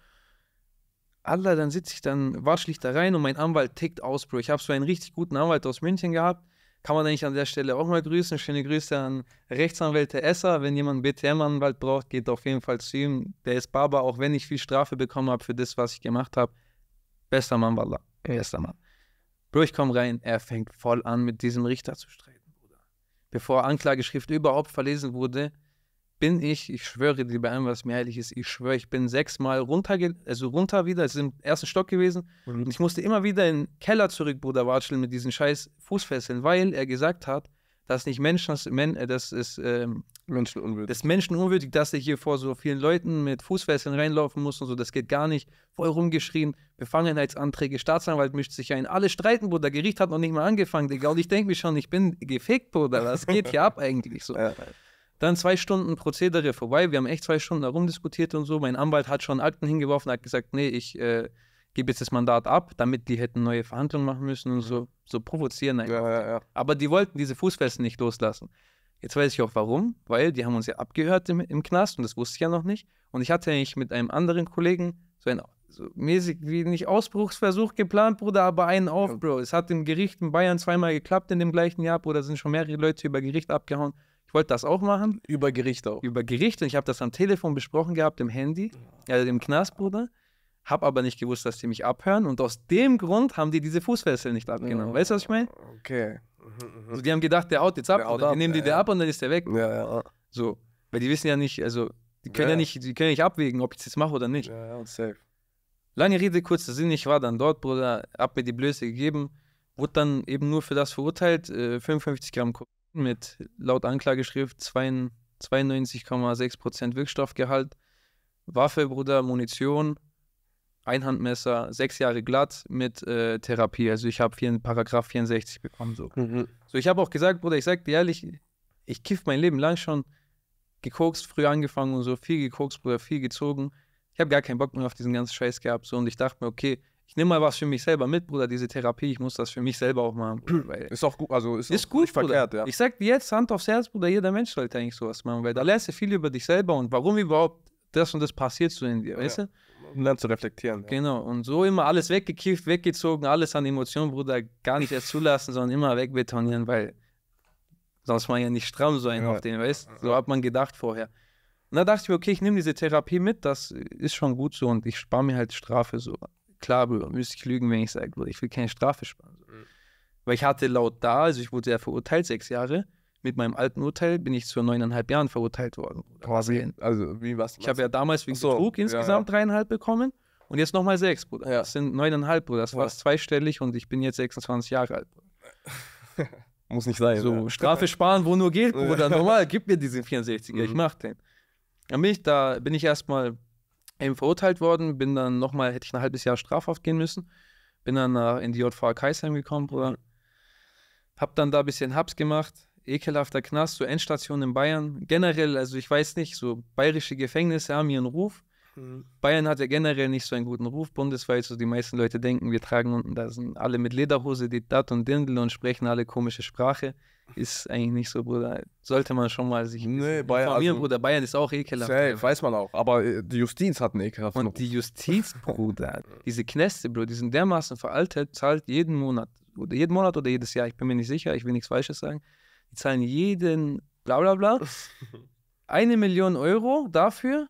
Alter, dann sitze ich dann, watschel ich da rein und mein Anwalt tickt aus, Bro. Ich habe so einen richtig guten Anwalt aus München gehabt kann man eigentlich an der Stelle auch mal grüßen. Schöne Grüße an Rechtsanwälte Esser. Wenn jemand einen BTM-Anwalt braucht, geht auf jeden Fall zu ihm. Der ist Baba, auch wenn ich viel Strafe bekommen habe für das, was ich gemacht habe. Bester Mann, Wallah. Bester Mann. Bro, ich komme rein. Er fängt voll an, mit diesem Richter zu streiten, Bruder. Bevor Anklageschrift überhaupt verlesen wurde, bin ich, ich schwöre dir bei allem, was mir heilig ist, ich schwöre, ich bin sechsmal runter, also runter wieder, es ist im ersten Stock gewesen mhm. und ich musste immer wieder in den Keller zurück, Bruder Watscheln, mit diesen scheiß Fußfesseln, weil er gesagt hat, dass nicht Menschen, das, äh, das ist ähm, menschenunwürdig. Das ist menschenunwürdig, dass er hier vor so vielen Leuten mit Fußfesseln reinlaufen muss und so, das geht gar nicht. Voll rumgeschrien, Befangenheitsanträge, Staatsanwalt mischt sich ein. Alle streiten, Bruder, Gericht hat noch nicht mal angefangen, Digga. Und ich denke mir schon, ich bin gefickt, Bruder, was geht hier ab eigentlich so? Ja. Dann zwei Stunden Prozedere vorbei. Wir haben echt zwei Stunden herumdiskutiert und so. Mein Anwalt hat schon Akten hingeworfen, hat gesagt, nee, ich äh, gebe jetzt das Mandat ab, damit die hätten neue Verhandlungen machen müssen und so, so provozieren. Einfach. Ja, ja, ja. Aber die wollten diese Fußfesten nicht loslassen. Jetzt weiß ich auch warum, weil die haben uns ja abgehört im, im Knast und das wusste ich ja noch nicht. Und ich hatte eigentlich mit einem anderen Kollegen so ein so mäßig wie nicht Ausbruchsversuch geplant, Bruder, aber einen auf, Bro. Es hat im Gericht in Bayern zweimal geklappt in dem gleichen Jahr, Bruder, sind schon mehrere Leute über Gericht abgehauen. Ich wollte das auch machen. Über Gericht auch. Über Gericht. Und ich habe das am Telefon besprochen gehabt, im Handy, also dem Knastbruder. Habe aber nicht gewusst, dass die mich abhören. Und aus dem Grund haben die diese Fußfessel nicht abgenommen. Ja. Weißt du, was ich meine? Okay. Also die haben gedacht, der haut jetzt ab. Out die nehmen die ja. der ab und dann ist der weg. Ja, ja. So. Weil die wissen ja nicht, also die können ja, ja nicht, die können nicht abwägen, ob ich das mache oder nicht. Ja, und safe. Lange Rede, kurzer Sinn, ich war dann dort, Bruder, hab mir die Blöße gegeben, wurde dann eben nur für das verurteilt, äh, 55 Gramm Koks mit laut Anklageschrift 92,6% Wirkstoffgehalt, Waffe, Bruder, Munition, Einhandmesser, sechs Jahre glatt mit äh, Therapie. Also ich habe Paragraph 64 bekommen. So, mhm. so ich habe auch gesagt, Bruder, ich sage dir ehrlich, ich kiff mein Leben lang schon gekokst, früh angefangen und so, viel gekokst, Bruder, viel gezogen. Ich habe gar keinen Bock mehr auf diesen ganzen Scheiß gehabt. So, und ich dachte mir, okay, ich nehme mal was für mich selber mit, Bruder, diese Therapie, ich muss das für mich selber auch machen. Bruder, ist auch gut, also ist, ist gut, nicht Bruder. verkehrt, ja. Ich sag dir jetzt, Hand aufs Herz, Bruder, jeder Mensch sollte eigentlich sowas machen, weil da lernst du viel über dich selber und warum überhaupt das und das passiert so in dir, ja. weißt du? Um dann zu reflektieren. Genau, und so immer alles weggekifft, weggezogen, alles an Emotionen, Bruder, gar nicht erst zulassen, sondern immer wegbetonieren, weil sonst man ja nicht stramm sein ja. auf den, weißt du? So hat man gedacht vorher. Und da dachte ich mir, okay, ich nehme diese Therapie mit, das ist schon gut so und ich spare mir halt Strafe so klar, Bruder, müsste ich lügen, wenn ich sage, Bruder, ich will keine Strafe sparen. Mhm. Weil ich hatte laut da, also ich wurde ja verurteilt, sechs Jahre. Mit meinem alten Urteil bin ich zu neuneinhalb Jahren verurteilt worden. Quasi, also wie was? Ich habe ja damals wegen so, Betrug insgesamt ja, ja. dreieinhalb bekommen und jetzt nochmal sechs, Bruder. Ja. Das sind neuneinhalb, Bruder. Das war zweistellig und ich bin jetzt 26 Jahre alt, Bruder. [LAUGHS] Muss nicht sein. So, ja. Strafe sparen, wo nur geht, Bruder. [LAUGHS] Normal, gib mir diesen 64er, mhm. ich mach den. Dann bin da, bin ich erstmal eben verurteilt worden, bin dann nochmal, hätte ich ein halbes Jahr strafhaft gehen müssen, bin dann nach, in die JVA Kaisheim gekommen, Bruder. Mhm. Hab dann da ein bisschen Hubs gemacht, ekelhafter Knast, so Endstation in Bayern. Generell, also ich weiß nicht, so bayerische Gefängnisse haben ihren Ruf. Mhm. Bayern hat ja generell nicht so einen guten Ruf bundesweit, so die meisten Leute denken, wir tragen unten, da sind alle mit Lederhose, die dat und Dindel und sprechen alle komische Sprache ist eigentlich nicht so, Bruder. Sollte man schon mal sich nee, Bayern, informieren, also, Bruder. Bayern ist auch ekelhaft. Safe, weiß man auch. Aber äh, die Justiz hat einen ekelhaft. Und die Justiz, Bruder, diese Knäste, Bruder, die sind dermaßen veraltet, zahlt jeden Monat. Oder jeden Monat oder jedes Jahr, ich bin mir nicht sicher, ich will nichts Falsches sagen. Die zahlen jeden bla bla bla. [LAUGHS] Eine Million Euro dafür,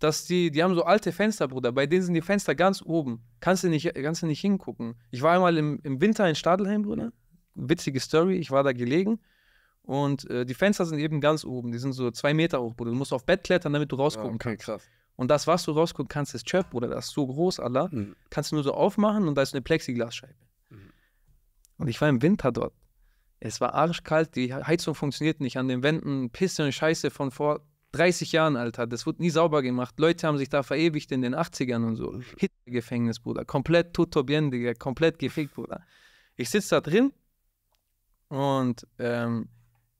dass die, die haben so alte Fenster, Bruder. Bei denen sind die Fenster ganz oben. Kannst du nicht, kannst du nicht hingucken. Ich war einmal im, im Winter in Stadelheim, Bruder witzige Story. Ich war da gelegen und äh, die Fenster sind eben ganz oben. Die sind so zwei Meter hoch, Bruder. Du musst auf Bett klettern, damit du rausgucken okay, kannst. Krass. Und das, was du rausgucken kannst, ist Chöp, Bruder. Das ist so groß, Allah. Mhm. Kannst du nur so aufmachen und da ist eine Plexiglasscheibe. Mhm. Und ich war im Winter dort. Es war arschkalt, die Heizung funktioniert nicht an den Wänden. Pisse und Scheiße von vor 30 Jahren, Alter. Das wurde nie sauber gemacht. Leute haben sich da verewigt in den 80ern und so. Mhm. Hitlergefängnis, Bruder. Komplett tutto bien, Digga. Komplett gefickt, Bruder. Ich sitze da drin und ähm,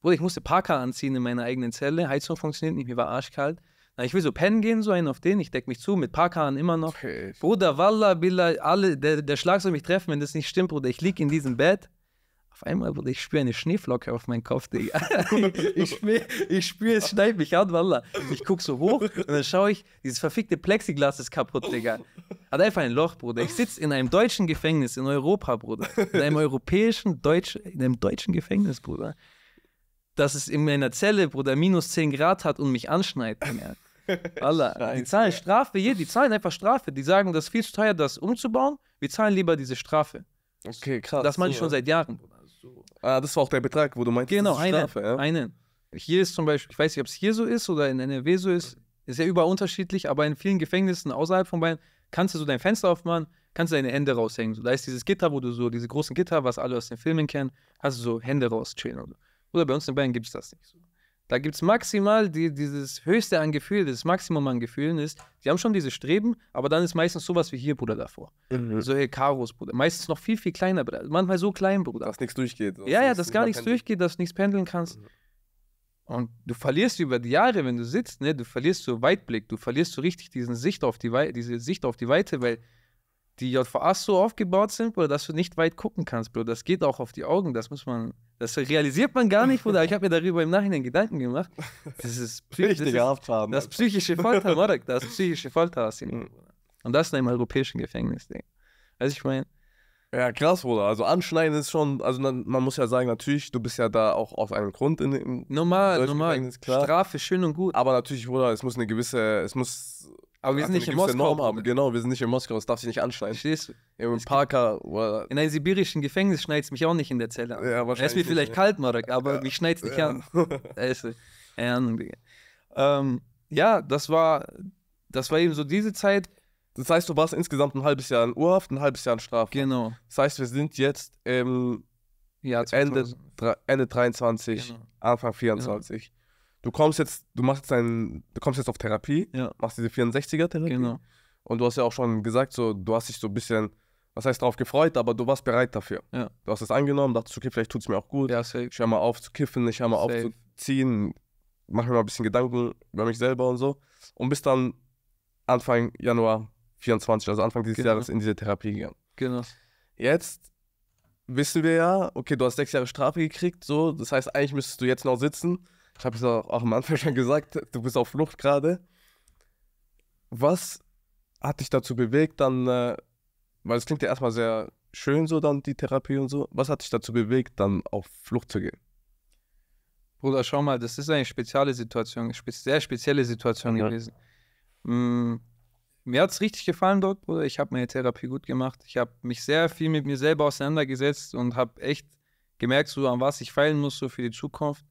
Bruder, ich musste Parker anziehen in meiner eigenen Zelle. Heizung funktioniert nicht, mir war arschkalt. Na, ich will so pennen gehen, so einen auf den. Ich decke mich zu, mit Parker an immer noch. Okay. Bruder, Walla, Billa, alle, der, der Schlag soll mich treffen, wenn das nicht stimmt, Bruder. Ich liege in diesem Bett. Auf einmal, Bruder, ich spüre eine Schneeflocke auf meinem Kopf, Digga. [LAUGHS] ich spüre, ich spür, es schneit mich an, Wallah. Ich gucke so hoch und dann schaue ich, dieses verfickte Plexiglas ist kaputt, Digga. Hat einfach ein Loch, Bruder. Ich sitze in einem deutschen Gefängnis in Europa, Bruder. In einem europäischen, Deutsch, in einem deutschen Gefängnis, Bruder. Dass es in meiner Zelle, Bruder, minus 10 Grad hat und mich anschneit, Digga. die zahlen Strafe hier, die zahlen einfach Strafe. Die sagen, das ist viel zu teuer, das umzubauen. Wir zahlen lieber diese Strafe. Okay, krass. Das meine ich schon seit Jahren, Bruder so. Ah, das war auch der Betrag, wo du meinst, genau, das ist Strafe, einen, ja? einen. Hier ist zum Beispiel, ich weiß nicht, ob es hier so ist oder in NRW so ist, ist ja überall unterschiedlich, aber in vielen Gefängnissen außerhalb von Bayern kannst du so dein Fenster aufmachen, kannst du deine Hände raushängen. So, da ist dieses Gitter, wo du so, diese großen Gitter, was alle aus den Filmen kennen, hast du so Hände rauschillen oder Oder bei uns in Bayern gibt es das nicht so. Da gibt es maximal die, dieses höchste an Gefühl, das Maximum an Gefühlen ist, die haben schon diese Streben, aber dann ist meistens sowas wie hier, Bruder, davor. Mhm. So, hey, Karos, Bruder. Meistens noch viel, viel kleiner, Bruder. Manchmal so klein, Bruder. Dass nichts durchgeht. Dass ja, ja, dass gar nichts pendeln. durchgeht, dass du nichts pendeln kannst. Mhm. Und du verlierst über die Jahre, wenn du sitzt, ne, du verlierst so Weitblick, du verlierst so richtig diesen Sicht auf die diese Sicht auf die Weite, weil die JVAs so aufgebaut sind, Bruder, dass du nicht weit gucken kannst, Bruder. Das geht auch auf die Augen, das muss man das realisiert man gar nicht, Bruder. Ich habe mir darüber im Nachhinein Gedanken gemacht. Das ist, [LAUGHS] Psych das, ist das psychische Folter, Marek, das [LAUGHS] psychische Folter aus dem mhm. Und das in einem europäischen Gefängnis, Digga. Also ich meine. Ja, krass, Bruder. Also anschneiden ist schon, also man, man, muss ja sagen, natürlich, du bist ja da auch auf einem Grund in dem Normal, normal. klar. Strafe schön und gut. Aber natürlich, Bruder, es muss eine gewisse, es muss aber wir sind nicht in Moskau. Norm Genau, wir sind nicht in Moskau, das darf sich nicht anschneiden. Verstehst du? Im Parker oder. In einem sibirischen Gefängnis schneit es mich auch nicht in der Zelle an. Ja, wahrscheinlich. Es wird vielleicht ja. Ne? kalt, Marek, aber ja. mich schneit es nicht ja. an. Weißt du? Ja, ähm, ja, das war, das war eben so diese Zeit. Das heißt, du warst insgesamt ein halbes Jahr in Urhaft, ein halbes Jahr in Strafe. Genau. Das heißt, wir sind jetzt ähm, Ende, Ende 23, genau. Anfang 24. Genau du kommst jetzt, du machst jetzt du kommst jetzt auf Therapie, ja. machst diese 64er-Therapie. Genau. Und du hast ja auch schon gesagt, so, du hast dich so ein bisschen, was heißt drauf gefreut, aber du warst bereit dafür. Ja. Du hast es angenommen, dachtest, okay, vielleicht tut es mir auch gut. Ja, safe. Ich höre mal auf zu kiffen, ich höre mal safe. auf zu ziehen, mach mir mal ein bisschen Gedanken über mich selber und so. Und bist dann Anfang Januar 24, also Anfang dieses genau. Jahres, in diese Therapie gegangen. Genau. Jetzt wissen wir ja, okay, du hast sechs Jahre Strafe gekriegt, so, das heißt, eigentlich müsstest du jetzt noch sitzen ich habe es auch, auch am Anfang schon gesagt, du bist auf Flucht gerade. Was hat dich dazu bewegt, dann, äh, weil es klingt ja erstmal sehr schön so, dann die Therapie und so, was hat dich dazu bewegt, dann auf Flucht zu gehen? Bruder, schau mal, das ist eine spezielle Situation, spe sehr spezielle Situation ja. gewesen. Mhm. mir hat es richtig gefallen dort, Bruder. Ich habe meine Therapie gut gemacht. Ich habe mich sehr viel mit mir selber auseinandergesetzt und habe echt gemerkt, so an was ich feilen muss, so für die Zukunft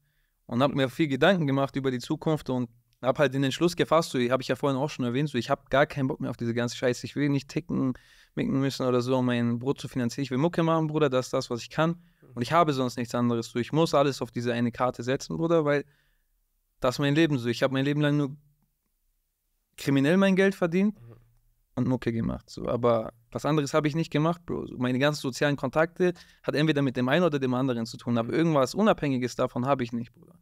und habe mir viel Gedanken gemacht über die Zukunft und habe halt den Entschluss gefasst, so habe ich ja vorhin auch schon erwähnt, so ich habe gar keinen Bock mehr auf diese ganze Scheiße. Ich will nicht ticken, micken müssen oder so, um mein Brot zu finanzieren. Ich will Mucke machen, Bruder, das ist das, was ich kann. Und ich habe sonst nichts anderes. So, ich muss alles auf diese eine Karte setzen, Bruder, weil das ist mein Leben so. Ich habe mein Leben lang nur kriminell mein Geld verdient mhm. und Mucke gemacht. So. Aber was anderes habe ich nicht gemacht, Bro. Meine ganzen sozialen Kontakte hat entweder mit dem einen oder dem anderen zu tun, aber mhm. irgendwas Unabhängiges davon habe ich nicht, Bruder.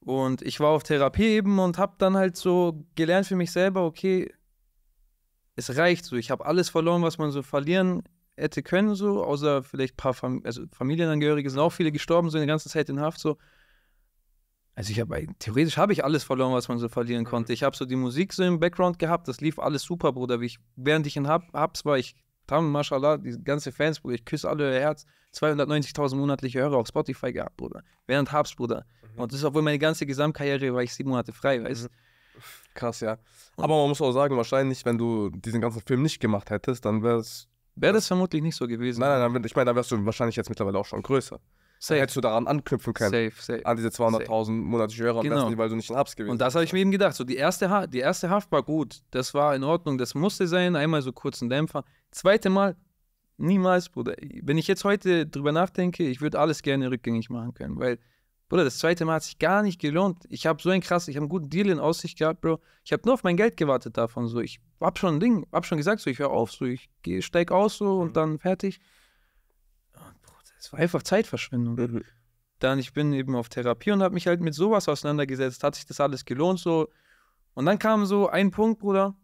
Und ich war auf Therapie eben und habe dann halt so gelernt für mich selber, okay, es reicht so. Ich habe alles verloren, was man so verlieren hätte können, so, außer vielleicht ein paar Fam also Familienangehörige sind auch viele gestorben, so in der ganzen Zeit in Haft, so. Also ich habe theoretisch habe ich alles verloren, was man so verlieren konnte. Ich habe so die Musik so im Background gehabt, das lief alles super, Bruder. Wie ich, während ich in hab, hab's, war ich Tam, mashallah, die ganze Fans, Bruder, ich küsse alle euer Herz. 290.000 monatliche Hörer auf Spotify gehabt, Bruder. Während Habs, Bruder. Mhm. Und das ist obwohl meine ganze Gesamtkarriere war ich sieben Monate frei, weißt mhm. Krass, ja. Und Aber man muss auch sagen, wahrscheinlich, wenn du diesen ganzen Film nicht gemacht hättest, dann wäre es. Wäre das vermutlich nicht so gewesen. Nein, nein, nein ich meine, da wärst du wahrscheinlich jetzt mittlerweile auch schon größer. Safe. hättest du daran anknüpfen können. Safe, safe. An diese 200.000 monatliche Hörer genau. und Besten, weil du nicht in Abs gewesen Und das habe ich mir eben gedacht. So, die erste, ha die erste Haft war gut. Das war in Ordnung. Das musste sein. Einmal so kurzen Dämpfer. Zweite Mal, niemals, Bruder. Wenn ich jetzt heute drüber nachdenke, ich würde alles gerne rückgängig machen können, weil. Bruder, das zweite Mal hat sich gar nicht gelohnt. Ich habe so ein krass, ich habe einen guten Deal in Aussicht gehabt, Bro. Ich habe nur auf mein Geld gewartet davon. So, ich habe schon ein Ding, hab schon gesagt, so ich höre auf, so ich steig aus so und mhm. dann fertig. Es war einfach Zeitverschwendung. Mhm. Dann, ich bin eben auf Therapie und habe mich halt mit sowas auseinandergesetzt. Hat sich das alles gelohnt so? Und dann kam so ein Punkt, Bruder.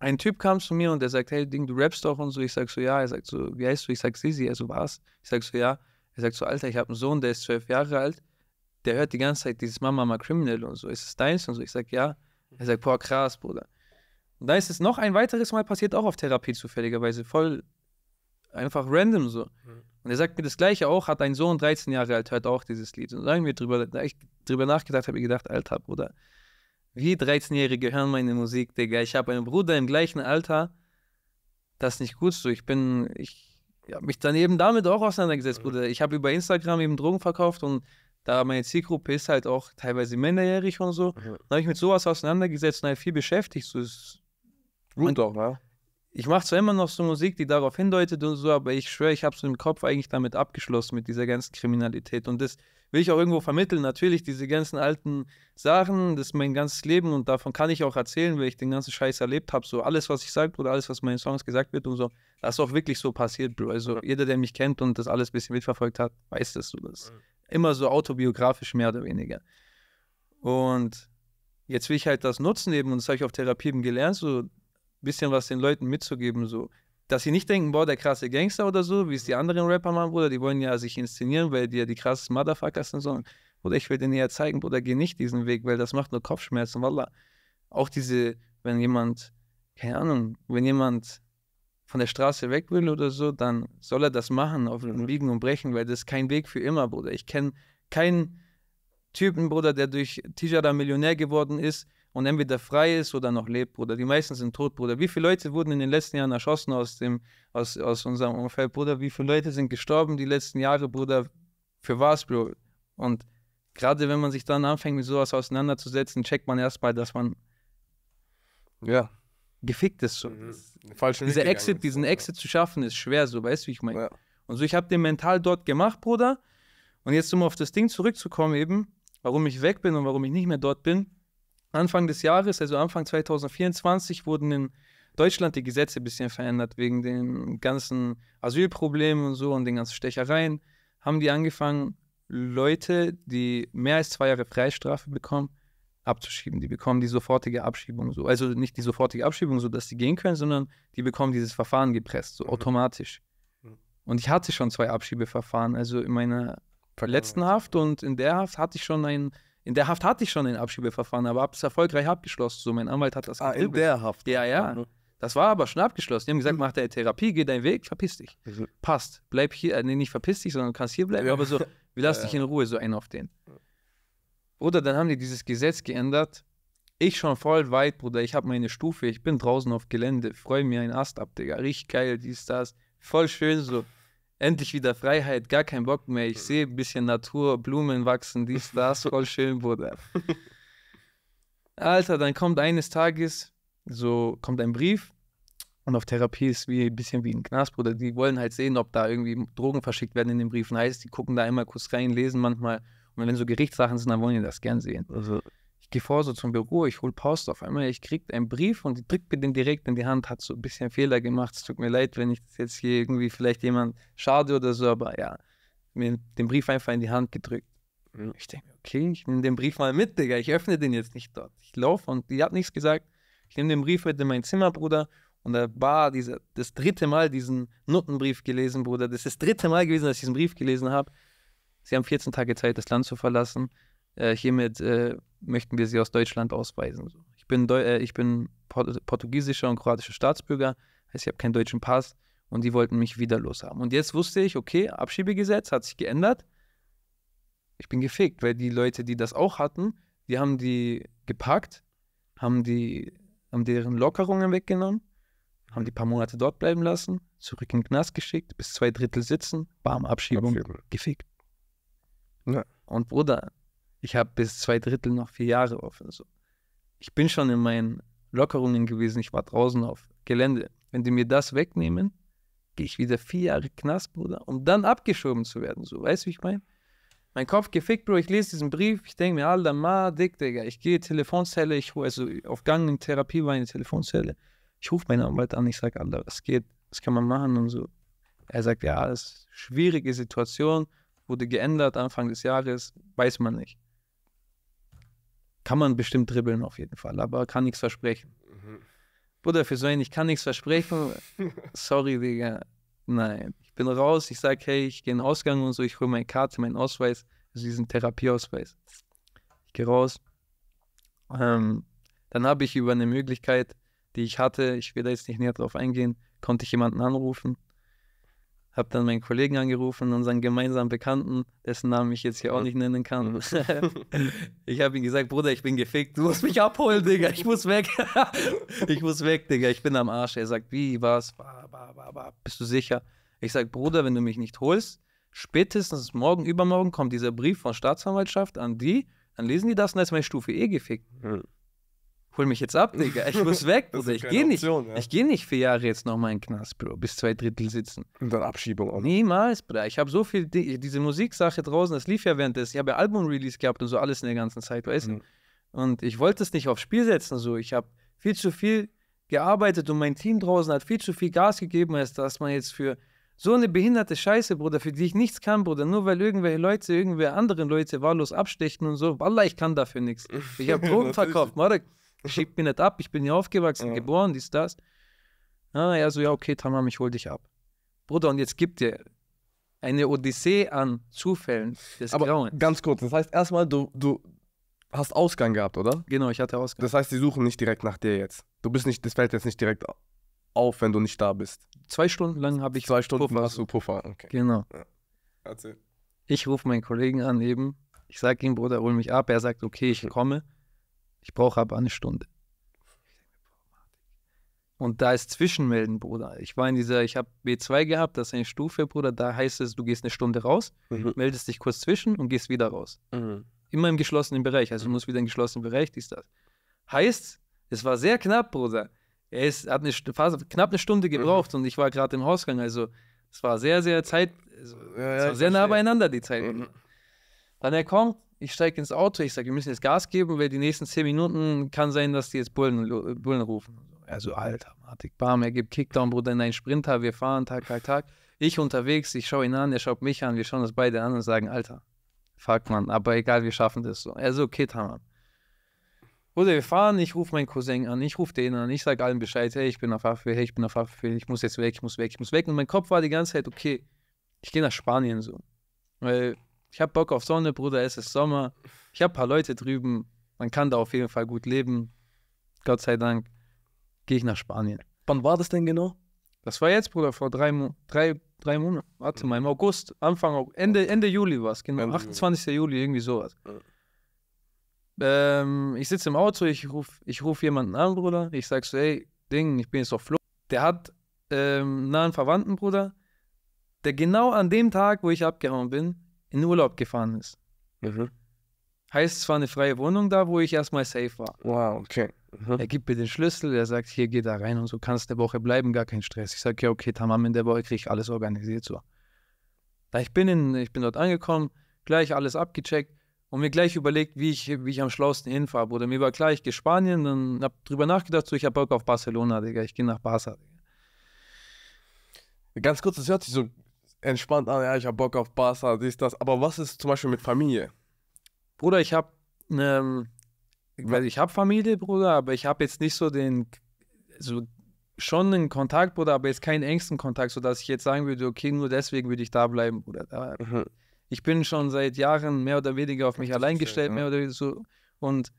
Ein Typ kam zu mir und der sagt, hey Ding, du rappst doch und so. Ich sag so, ja. Er sagt so, wie heißt du? Ich sag, Sisi. Er so, was? Ich sag so, ja. Er sagt so, Alter, ich habe einen Sohn, der ist zwölf Jahre alt. Der hört die ganze Zeit dieses Mama, Mama, Criminal und so. Ist es deins? Und so. Ich sag, ja. Er sagt, boah, krass, Bruder. Und da ist es noch ein weiteres Mal passiert, auch auf Therapie zufälligerweise. Voll einfach random so. Mhm. Und er sagt mir das Gleiche auch, hat ein Sohn, 13 Jahre alt, hört auch dieses Lied. Und sagen wir drüber, da ich drüber nachgedacht habe, ich gedacht, Alter, Bruder, wie 13-Jährige hören meine Musik, Digga. Ich habe einen Bruder im gleichen Alter, das ist nicht gut so. Ich bin, ich habe mich dann eben damit auch auseinandergesetzt, Bruder. Ich habe über Instagram eben Drogen verkauft und da meine Zielgruppe ist halt auch teilweise minderjährig und so. Mhm. Dann habe ich mit sowas auseinandergesetzt und halt viel beschäftigt. So ist gut auch, ne? ich mache zwar immer noch so Musik, die darauf hindeutet und so, aber ich schwöre, ich habe es im Kopf eigentlich damit abgeschlossen, mit dieser ganzen Kriminalität. Und das will ich auch irgendwo vermitteln. Natürlich, diese ganzen alten Sachen, das ist mein ganzes Leben und davon kann ich auch erzählen, weil ich den ganzen Scheiß erlebt habe. So alles, was ich sage oder alles, was in meinen Songs gesagt wird und so, das ist auch wirklich so passiert, Bro. Also jeder, der mich kennt und das alles ein bisschen mitverfolgt hat, weiß das so. Das mhm. immer so autobiografisch, mehr oder weniger. Und jetzt will ich halt das nutzen eben und das habe ich auf Therapie eben gelernt, so bisschen was den Leuten mitzugeben, so. Dass sie nicht denken, boah, der krasse Gangster oder so, wie es die anderen Rapper machen, Bruder, die wollen ja sich inszenieren, weil die ja die krassesten Motherfucker sind, sondern, Bruder, ich will denen ja zeigen, Bruder, geh nicht diesen Weg, weil das macht nur Kopfschmerzen, voila. Auch diese, wenn jemand, keine Ahnung, wenn jemand von der Straße weg will oder so, dann soll er das machen, auf dem Liegen und Brechen, weil das ist kein Weg für immer, Bruder. Ich kenne keinen Typen, Bruder, der durch Tijada Millionär geworden ist, und entweder frei ist oder noch lebt, Bruder. Die meisten sind tot, Bruder. Wie viele Leute wurden in den letzten Jahren erschossen aus, dem, aus, aus unserem Umfeld, Bruder? Wie viele Leute sind gestorben die letzten Jahre, Bruder? Für was, Bro? Und gerade wenn man sich dann anfängt, mit sowas auseinanderzusetzen, checkt man erstmal, dass man ja. gefickt ist. So. Mhm. Diese Exit, diesen Exit zu schaffen, ist schwer, so weißt du, wie ich meine. Ja. Und so, ich habe den mental dort gemacht, Bruder. Und jetzt, um auf das Ding zurückzukommen, eben, warum ich weg bin und warum ich nicht mehr dort bin Anfang des Jahres, also Anfang 2024, wurden in Deutschland die Gesetze ein bisschen verändert wegen den ganzen Asylproblemen und so und den ganzen Stechereien. Haben die angefangen, Leute, die mehr als zwei Jahre Freistrafe bekommen, abzuschieben. Die bekommen die sofortige Abschiebung so. Also nicht die sofortige Abschiebung, sodass sie gehen können, sondern die bekommen dieses Verfahren gepresst, so mhm. automatisch. Mhm. Und ich hatte schon zwei Abschiebeverfahren. Also in meiner letzten Haft und in der Haft hatte ich schon ein in der Haft hatte ich schon ein Abschiebeverfahren, aber habe es erfolgreich abgeschlossen. So, mein Anwalt hat das Ah, in der Haft? Ja, ja. Ah, das war aber schon abgeschlossen. Die haben gesagt, hm. mach deine Therapie, geh deinen Weg, verpiss dich. Also- Passt. Bleib hier, äh, nee, nicht verpiss dich, sondern kannst hier bleiben. Aber so, wir lassen [LAUGHS] dich in Ruhe, so einen auf den. Oder dann haben die dieses Gesetz geändert. Ich schon voll weit, Bruder. Ich habe meine Stufe. Ich bin draußen auf Gelände. Freue mir einen Ast ab, Digga. Riecht geil, dies, das. Voll schön so. Endlich wieder Freiheit, gar kein Bock mehr. Ich sehe ein bisschen Natur, Blumen wachsen, dies, [LAUGHS] das, voll schön, Bruder. Alter, dann kommt eines Tages, so kommt ein Brief und auf Therapie ist wie ein bisschen wie ein Knast, Bruder. Die wollen halt sehen, ob da irgendwie Drogen verschickt werden in den Briefen. Heißt, die gucken da einmal kurz rein, lesen manchmal. Und wenn so Gerichtssachen sind, dann wollen die das gern sehen. Also ich gehe vor so zum Büro, ich hole Post auf einmal, ich kriege einen Brief und ich mir den direkt in die Hand, hat so ein bisschen Fehler gemacht, es tut mir leid, wenn ich das jetzt hier irgendwie vielleicht jemand schade oder so, aber ja, mir den Brief einfach in die Hand gedrückt. Ich denke mir, okay, ich nehme den Brief mal mit, Digga, ich öffne den jetzt nicht dort. Ich laufe und die hat nichts gesagt, ich nehme den Brief mit in mein Zimmer, Bruder, und da war diese, das dritte Mal diesen Notenbrief gelesen, Bruder, das ist das dritte Mal gewesen, dass ich diesen Brief gelesen habe. Sie haben 14 Tage Zeit, das Land zu verlassen äh, hiermit äh, möchten wir sie aus Deutschland ausweisen. Ich bin, Deu äh, ich bin port portugiesischer und kroatischer Staatsbürger, heißt, ich habe keinen deutschen Pass und die wollten mich wieder los haben. Und jetzt wusste ich, okay, Abschiebegesetz hat sich geändert. Ich bin gefickt, weil die Leute, die das auch hatten, die haben die gepackt, haben, die, haben deren Lockerungen weggenommen, haben die paar Monate dort bleiben lassen, zurück in den Knast geschickt, bis zwei Drittel sitzen, bam, Abschiebung, Abschiebung. gefickt. Ja. Und Bruder, ich habe bis zwei Drittel noch vier Jahre offen. So. Ich bin schon in meinen Lockerungen gewesen. Ich war draußen auf Gelände. Wenn die mir das wegnehmen, gehe ich wieder vier Jahre Knast, Bruder, um dann abgeschoben zu werden. So, weißt du, wie ich meine? Mein Kopf gefickt, Bro. Ich lese diesen Brief. Ich denke mir, alter Ma, dick, Digga. Ich gehe Telefonzelle. Ich hole, also auf Gang in Therapie war eine Telefonzelle. Ich rufe meinen Anwalt an. Ich sage, alter, was geht? Was kann man machen und so. Er sagt, ja, das ist eine schwierige Situation. Wurde geändert Anfang des Jahres. Weiß man nicht. Kann man bestimmt dribbeln auf jeden Fall, aber kann nichts versprechen. Mhm. Bruder, für so einen, ich kann nichts versprechen. [LAUGHS] Sorry, Digga. Nein. Ich bin raus, ich sage, hey, ich gehe in den Ausgang und so, ich hole meine Karte, meinen Ausweis, also diesen Therapieausweis. Ich gehe raus. Ähm, dann habe ich über eine Möglichkeit, die ich hatte, ich will da jetzt nicht näher drauf eingehen, konnte ich jemanden anrufen habe dann meinen Kollegen angerufen, unseren gemeinsamen Bekannten, dessen Namen ich jetzt hier auch mhm. nicht nennen kann. Mhm. [LAUGHS] ich habe ihm gesagt, Bruder, ich bin gefickt, du musst mich abholen, Digga, ich muss weg. [LAUGHS] ich muss weg, Digga, ich bin am Arsch. Er sagt, wie, was, bist du sicher? Ich sage, Bruder, wenn du mich nicht holst, spätestens morgen, übermorgen kommt dieser Brief von Staatsanwaltschaft an die, dann lesen die das und dann ist meine Stufe E gefickt. Mhm hol mich jetzt ab, Digga. Ich muss [LAUGHS] weg, Bruder. Ich gehe nicht. Ja. Ich gehe nicht vier Jahre jetzt nochmal in den Knast, Bro. Bis zwei Drittel sitzen. Und dann Abschiebung auch. Niemals, Bruder. Ich habe so viel, die, diese Musiksache draußen, das lief ja während des, ich habe ja Album-Release gehabt und so alles in der ganzen Zeit, weißt du? Mhm. Und ich wollte es nicht aufs Spiel setzen, so. Ich habe viel zu viel gearbeitet und mein Team draußen hat viel zu viel Gas gegeben, als dass man jetzt für so eine behinderte Scheiße, Bruder, für die ich nichts kann, Bruder, nur weil irgendwelche Leute, irgendwelche anderen Leute wahllos abstechen und so. Wallah, ich kann dafür nichts. Ich habe [LAUGHS] Drogen verkauft, Marek. Schiebt mich nicht ab, ich bin hier aufgewachsen, ja. geboren, dies, das. Na, ah, ja, so, ja, okay, Tamam, ich hol dich ab. Bruder, und jetzt gibt dir eine Odyssee an Zufällen des Aber Grauens. Ganz kurz, das heißt erstmal, du, du hast Ausgang gehabt, oder? Genau, ich hatte Ausgang. Das heißt, sie suchen nicht direkt nach dir jetzt. Du bist nicht, das fällt jetzt nicht direkt auf, wenn du nicht da bist. Zwei Stunden lang habe ich. Zwei Stunden Puffer. hast du Puffer, okay. Genau. Ja. Erzähl. Ich rufe meinen Kollegen an eben. Ich sage ihm, Bruder, hol mich ab. Er sagt, okay, ich komme. Ich brauche aber eine Stunde. Und da ist Zwischenmelden, Bruder. Ich war in dieser, ich habe B2 gehabt, das ist eine Stufe, Bruder. Da heißt es, du gehst eine Stunde raus, mhm. meldest dich kurz zwischen und gehst wieder raus. Mhm. Immer im geschlossenen Bereich. Also du mhm. musst wieder im geschlossenen Bereich, dies, das. Heißt, es war sehr knapp, Bruder. Er ist, hat eine, Phase, knapp eine Stunde gebraucht mhm. und ich war gerade im Hausgang. Also es war sehr, sehr Zeit, also, ja, ja, es war sehr nah beieinander, die Zeit. Mhm. Dann er kommt, ich steige ins Auto, ich sage, wir müssen jetzt Gas geben, weil die nächsten zehn Minuten kann sein, dass die jetzt Bullen, äh, Bullen rufen. Also, Alter, Matik, bam, er gibt Kickdown, Bruder, nein, Sprinter, wir fahren, Tag, Tag, Tag. Ich unterwegs, ich schaue ihn an, er schaut mich an, wir schauen uns beide an und sagen, Alter, fuck, man, aber egal, wir schaffen das so. Er so, okay, Tamam. Bruder, wir fahren, ich rufe meinen Cousin an, ich rufe den an, ich sage allen Bescheid, hey, ich bin auf Affe, hey, ich bin auf Affe, ich muss jetzt weg, ich muss weg, ich muss weg. Und mein Kopf war die ganze Zeit, okay, ich gehe nach Spanien so. Weil ich habe Bock auf Sonne, Bruder, es ist Sommer. Ich habe ein paar Leute drüben. Man kann da auf jeden Fall gut leben. Gott sei Dank. Gehe ich nach Spanien. Wann war das denn genau? Das war jetzt, Bruder, vor drei, drei, drei Monaten. Warte mal, im August, Anfang, Ende, Ende Juli war es, genau. 28. Juli. irgendwie sowas. Ähm, ich sitze im Auto, ich rufe ich ruf jemanden an, Bruder. Ich sag so, ey, Ding, ich bin jetzt auf Flucht. Der hat ähm, nahen Verwandten, Bruder, der genau an dem Tag, wo ich abgehauen bin, in Urlaub gefahren ist. Mhm. Heißt, es war eine freie Wohnung da, wo ich erstmal safe war. Wow, okay. Mhm. Er gibt mir den Schlüssel, er sagt, hier, geh da rein und so, kannst eine Woche bleiben, gar kein Stress. Ich sage, ja, okay, tamam, in der Woche kriege ich alles organisiert so. Da ich bin, in, ich bin dort angekommen, gleich alles abgecheckt und mir gleich überlegt, wie ich, wie ich am schlausten hinfahre. Oder mir war klar, ich gehe Spanien, dann habe drüber nachgedacht, so, ich habe Bock auf Barcelona, Digga, ich gehe nach Barca, Digga. Ganz kurz, das hört sich so entspannt an, ja, ich habe Bock auf Barca, dies, das. Aber was ist zum Beispiel mit Familie? Bruder, ich habe, ähm, weil ich habe Familie, Bruder, aber ich habe jetzt nicht so den, so schon einen Kontakt, Bruder, aber jetzt keinen engsten Kontakt, sodass ich jetzt sagen würde, okay, nur deswegen würde ich da bleiben, Bruder. Mhm. Ich bin schon seit Jahren mehr oder weniger auf mich allein gestellt, ja. mehr oder weniger so. Und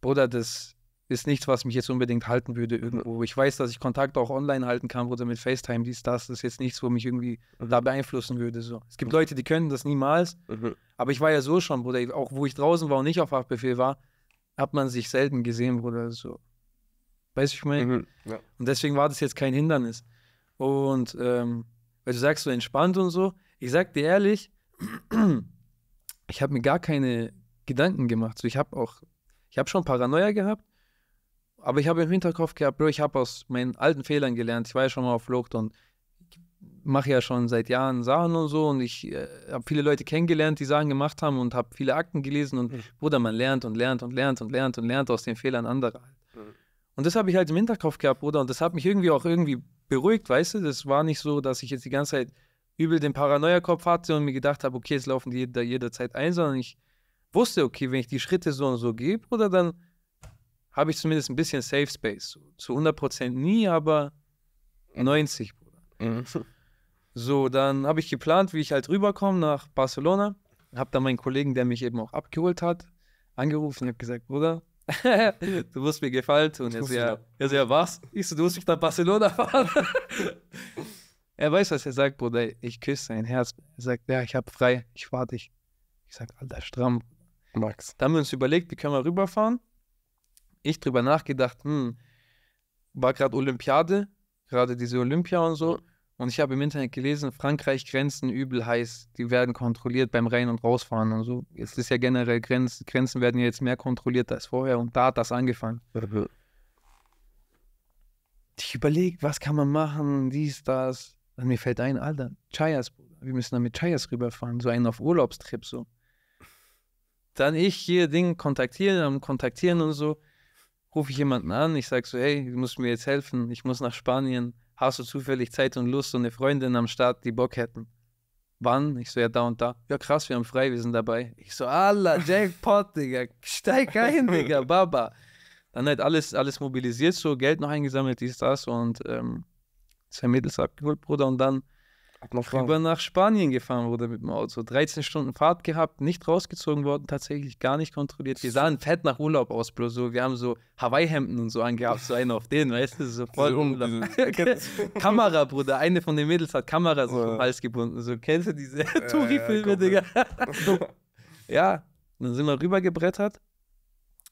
Bruder, das, ist nichts, was mich jetzt unbedingt halten würde irgendwo. Ich weiß, dass ich Kontakt auch online halten kann oder mit FaceTime, dies, das. Das ist jetzt nichts, wo mich irgendwie mhm. da beeinflussen würde. So. Es gibt mhm. Leute, die können das niemals. Mhm. Aber ich war ja so schon, Bruder. Auch wo ich draußen war und nicht auf Haftbefehl war, hat man sich selten gesehen, Bruder. So. Weißt du, ich meine? Mhm. Ja. Und deswegen war das jetzt kein Hindernis. Und ähm, weil du sagst, so entspannt und so. Ich sag dir ehrlich, [CLEARS THROAT] ich habe mir gar keine Gedanken gemacht. So, ich habe auch, ich habe schon Paranoia gehabt, aber ich habe im Hinterkopf gehabt, Bro, ich habe aus meinen alten Fehlern gelernt. Ich war ja schon mal auf Flucht und mache ja schon seit Jahren Sachen und so und ich äh, habe viele Leute kennengelernt, die Sachen gemacht haben und habe viele Akten gelesen und mhm. Bruder, man lernt und lernt und lernt und lernt und lernt aus den Fehlern anderer. Halt. Mhm. Und das habe ich halt im Hinterkopf gehabt, Bruder, und das hat mich irgendwie auch irgendwie beruhigt, weißt du? Das war nicht so, dass ich jetzt die ganze Zeit übel den Paranoia-Kopf hatte und mir gedacht habe, okay, jetzt laufen die jeder, jederzeit ein, sondern ich wusste, okay, wenn ich die Schritte so und so gebe, oder dann habe ich zumindest ein bisschen Safe Space. zu 100% nie, aber 90, mhm. Bruder. Mhm. [LAUGHS] So, dann habe ich geplant, wie ich halt rüberkomme nach Barcelona. Habe dann meinen Kollegen, der mich eben auch abgeholt hat, angerufen und habe gesagt, Bruder, [LAUGHS] du musst mir gefallen tun. Er so, ja, er so, ja, was? Ich so, du musst mich nach Barcelona fahren. [LAUGHS] er weiß, was er sagt, Bruder. Ich küsse sein Herz. Er sagt, ja, ich habe frei, ich warte dich. Ich sage: alter, stramm. Max. Dann haben wir uns überlegt, wie können wir rüberfahren? ich drüber nachgedacht, hm, war gerade Olympiade, gerade diese Olympia und so. Und ich habe im Internet gelesen, Frankreich Grenzen übel heiß, die werden kontrolliert beim Rein- und Rausfahren und so. Jetzt ist ja generell Grenzen, Grenzen werden ja jetzt mehr kontrolliert als vorher und da hat das angefangen. Ich überlege, was kann man machen, dies, das. Und mir fällt ein, Alter, Chayas, Bruder, wir müssen dann mit Chayas rüberfahren, so einen auf Urlaubstrip so. Dann ich hier Ding kontaktieren, am kontaktieren und so rufe ich jemanden an, ich sage so, hey, du musst mir jetzt helfen, ich muss nach Spanien. Hast du zufällig Zeit und Lust und eine Freundin am Start, die Bock hätten? Wann? Ich so, ja, da und da. Ja, krass, wir haben frei, wir sind dabei. Ich so, Allah, Jackpot, Digga, steig ein, Digga, [LAUGHS] Baba. Dann halt alles, alles mobilisiert, so Geld noch eingesammelt, dies, das und ähm, zwei Mädels abgeholt, Bruder, und dann rüber nach Spanien gefahren wurde mit dem Auto. 13 Stunden Fahrt gehabt, nicht rausgezogen worden, tatsächlich gar nicht kontrolliert. Wir sahen fett nach Urlaub aus, bloß so. Wir haben so Hawaii-Hemden und so angehabt, so eine auf den, weißt du, so voll Um, [LAUGHS] Kamera, Bruder, eine von den Mädels hat Kamera so vom Hals gebunden. So, kennst du diese ja, Touri-Filme, [LAUGHS] ja, Digga? ja, und dann sind wir rüber gebrettert.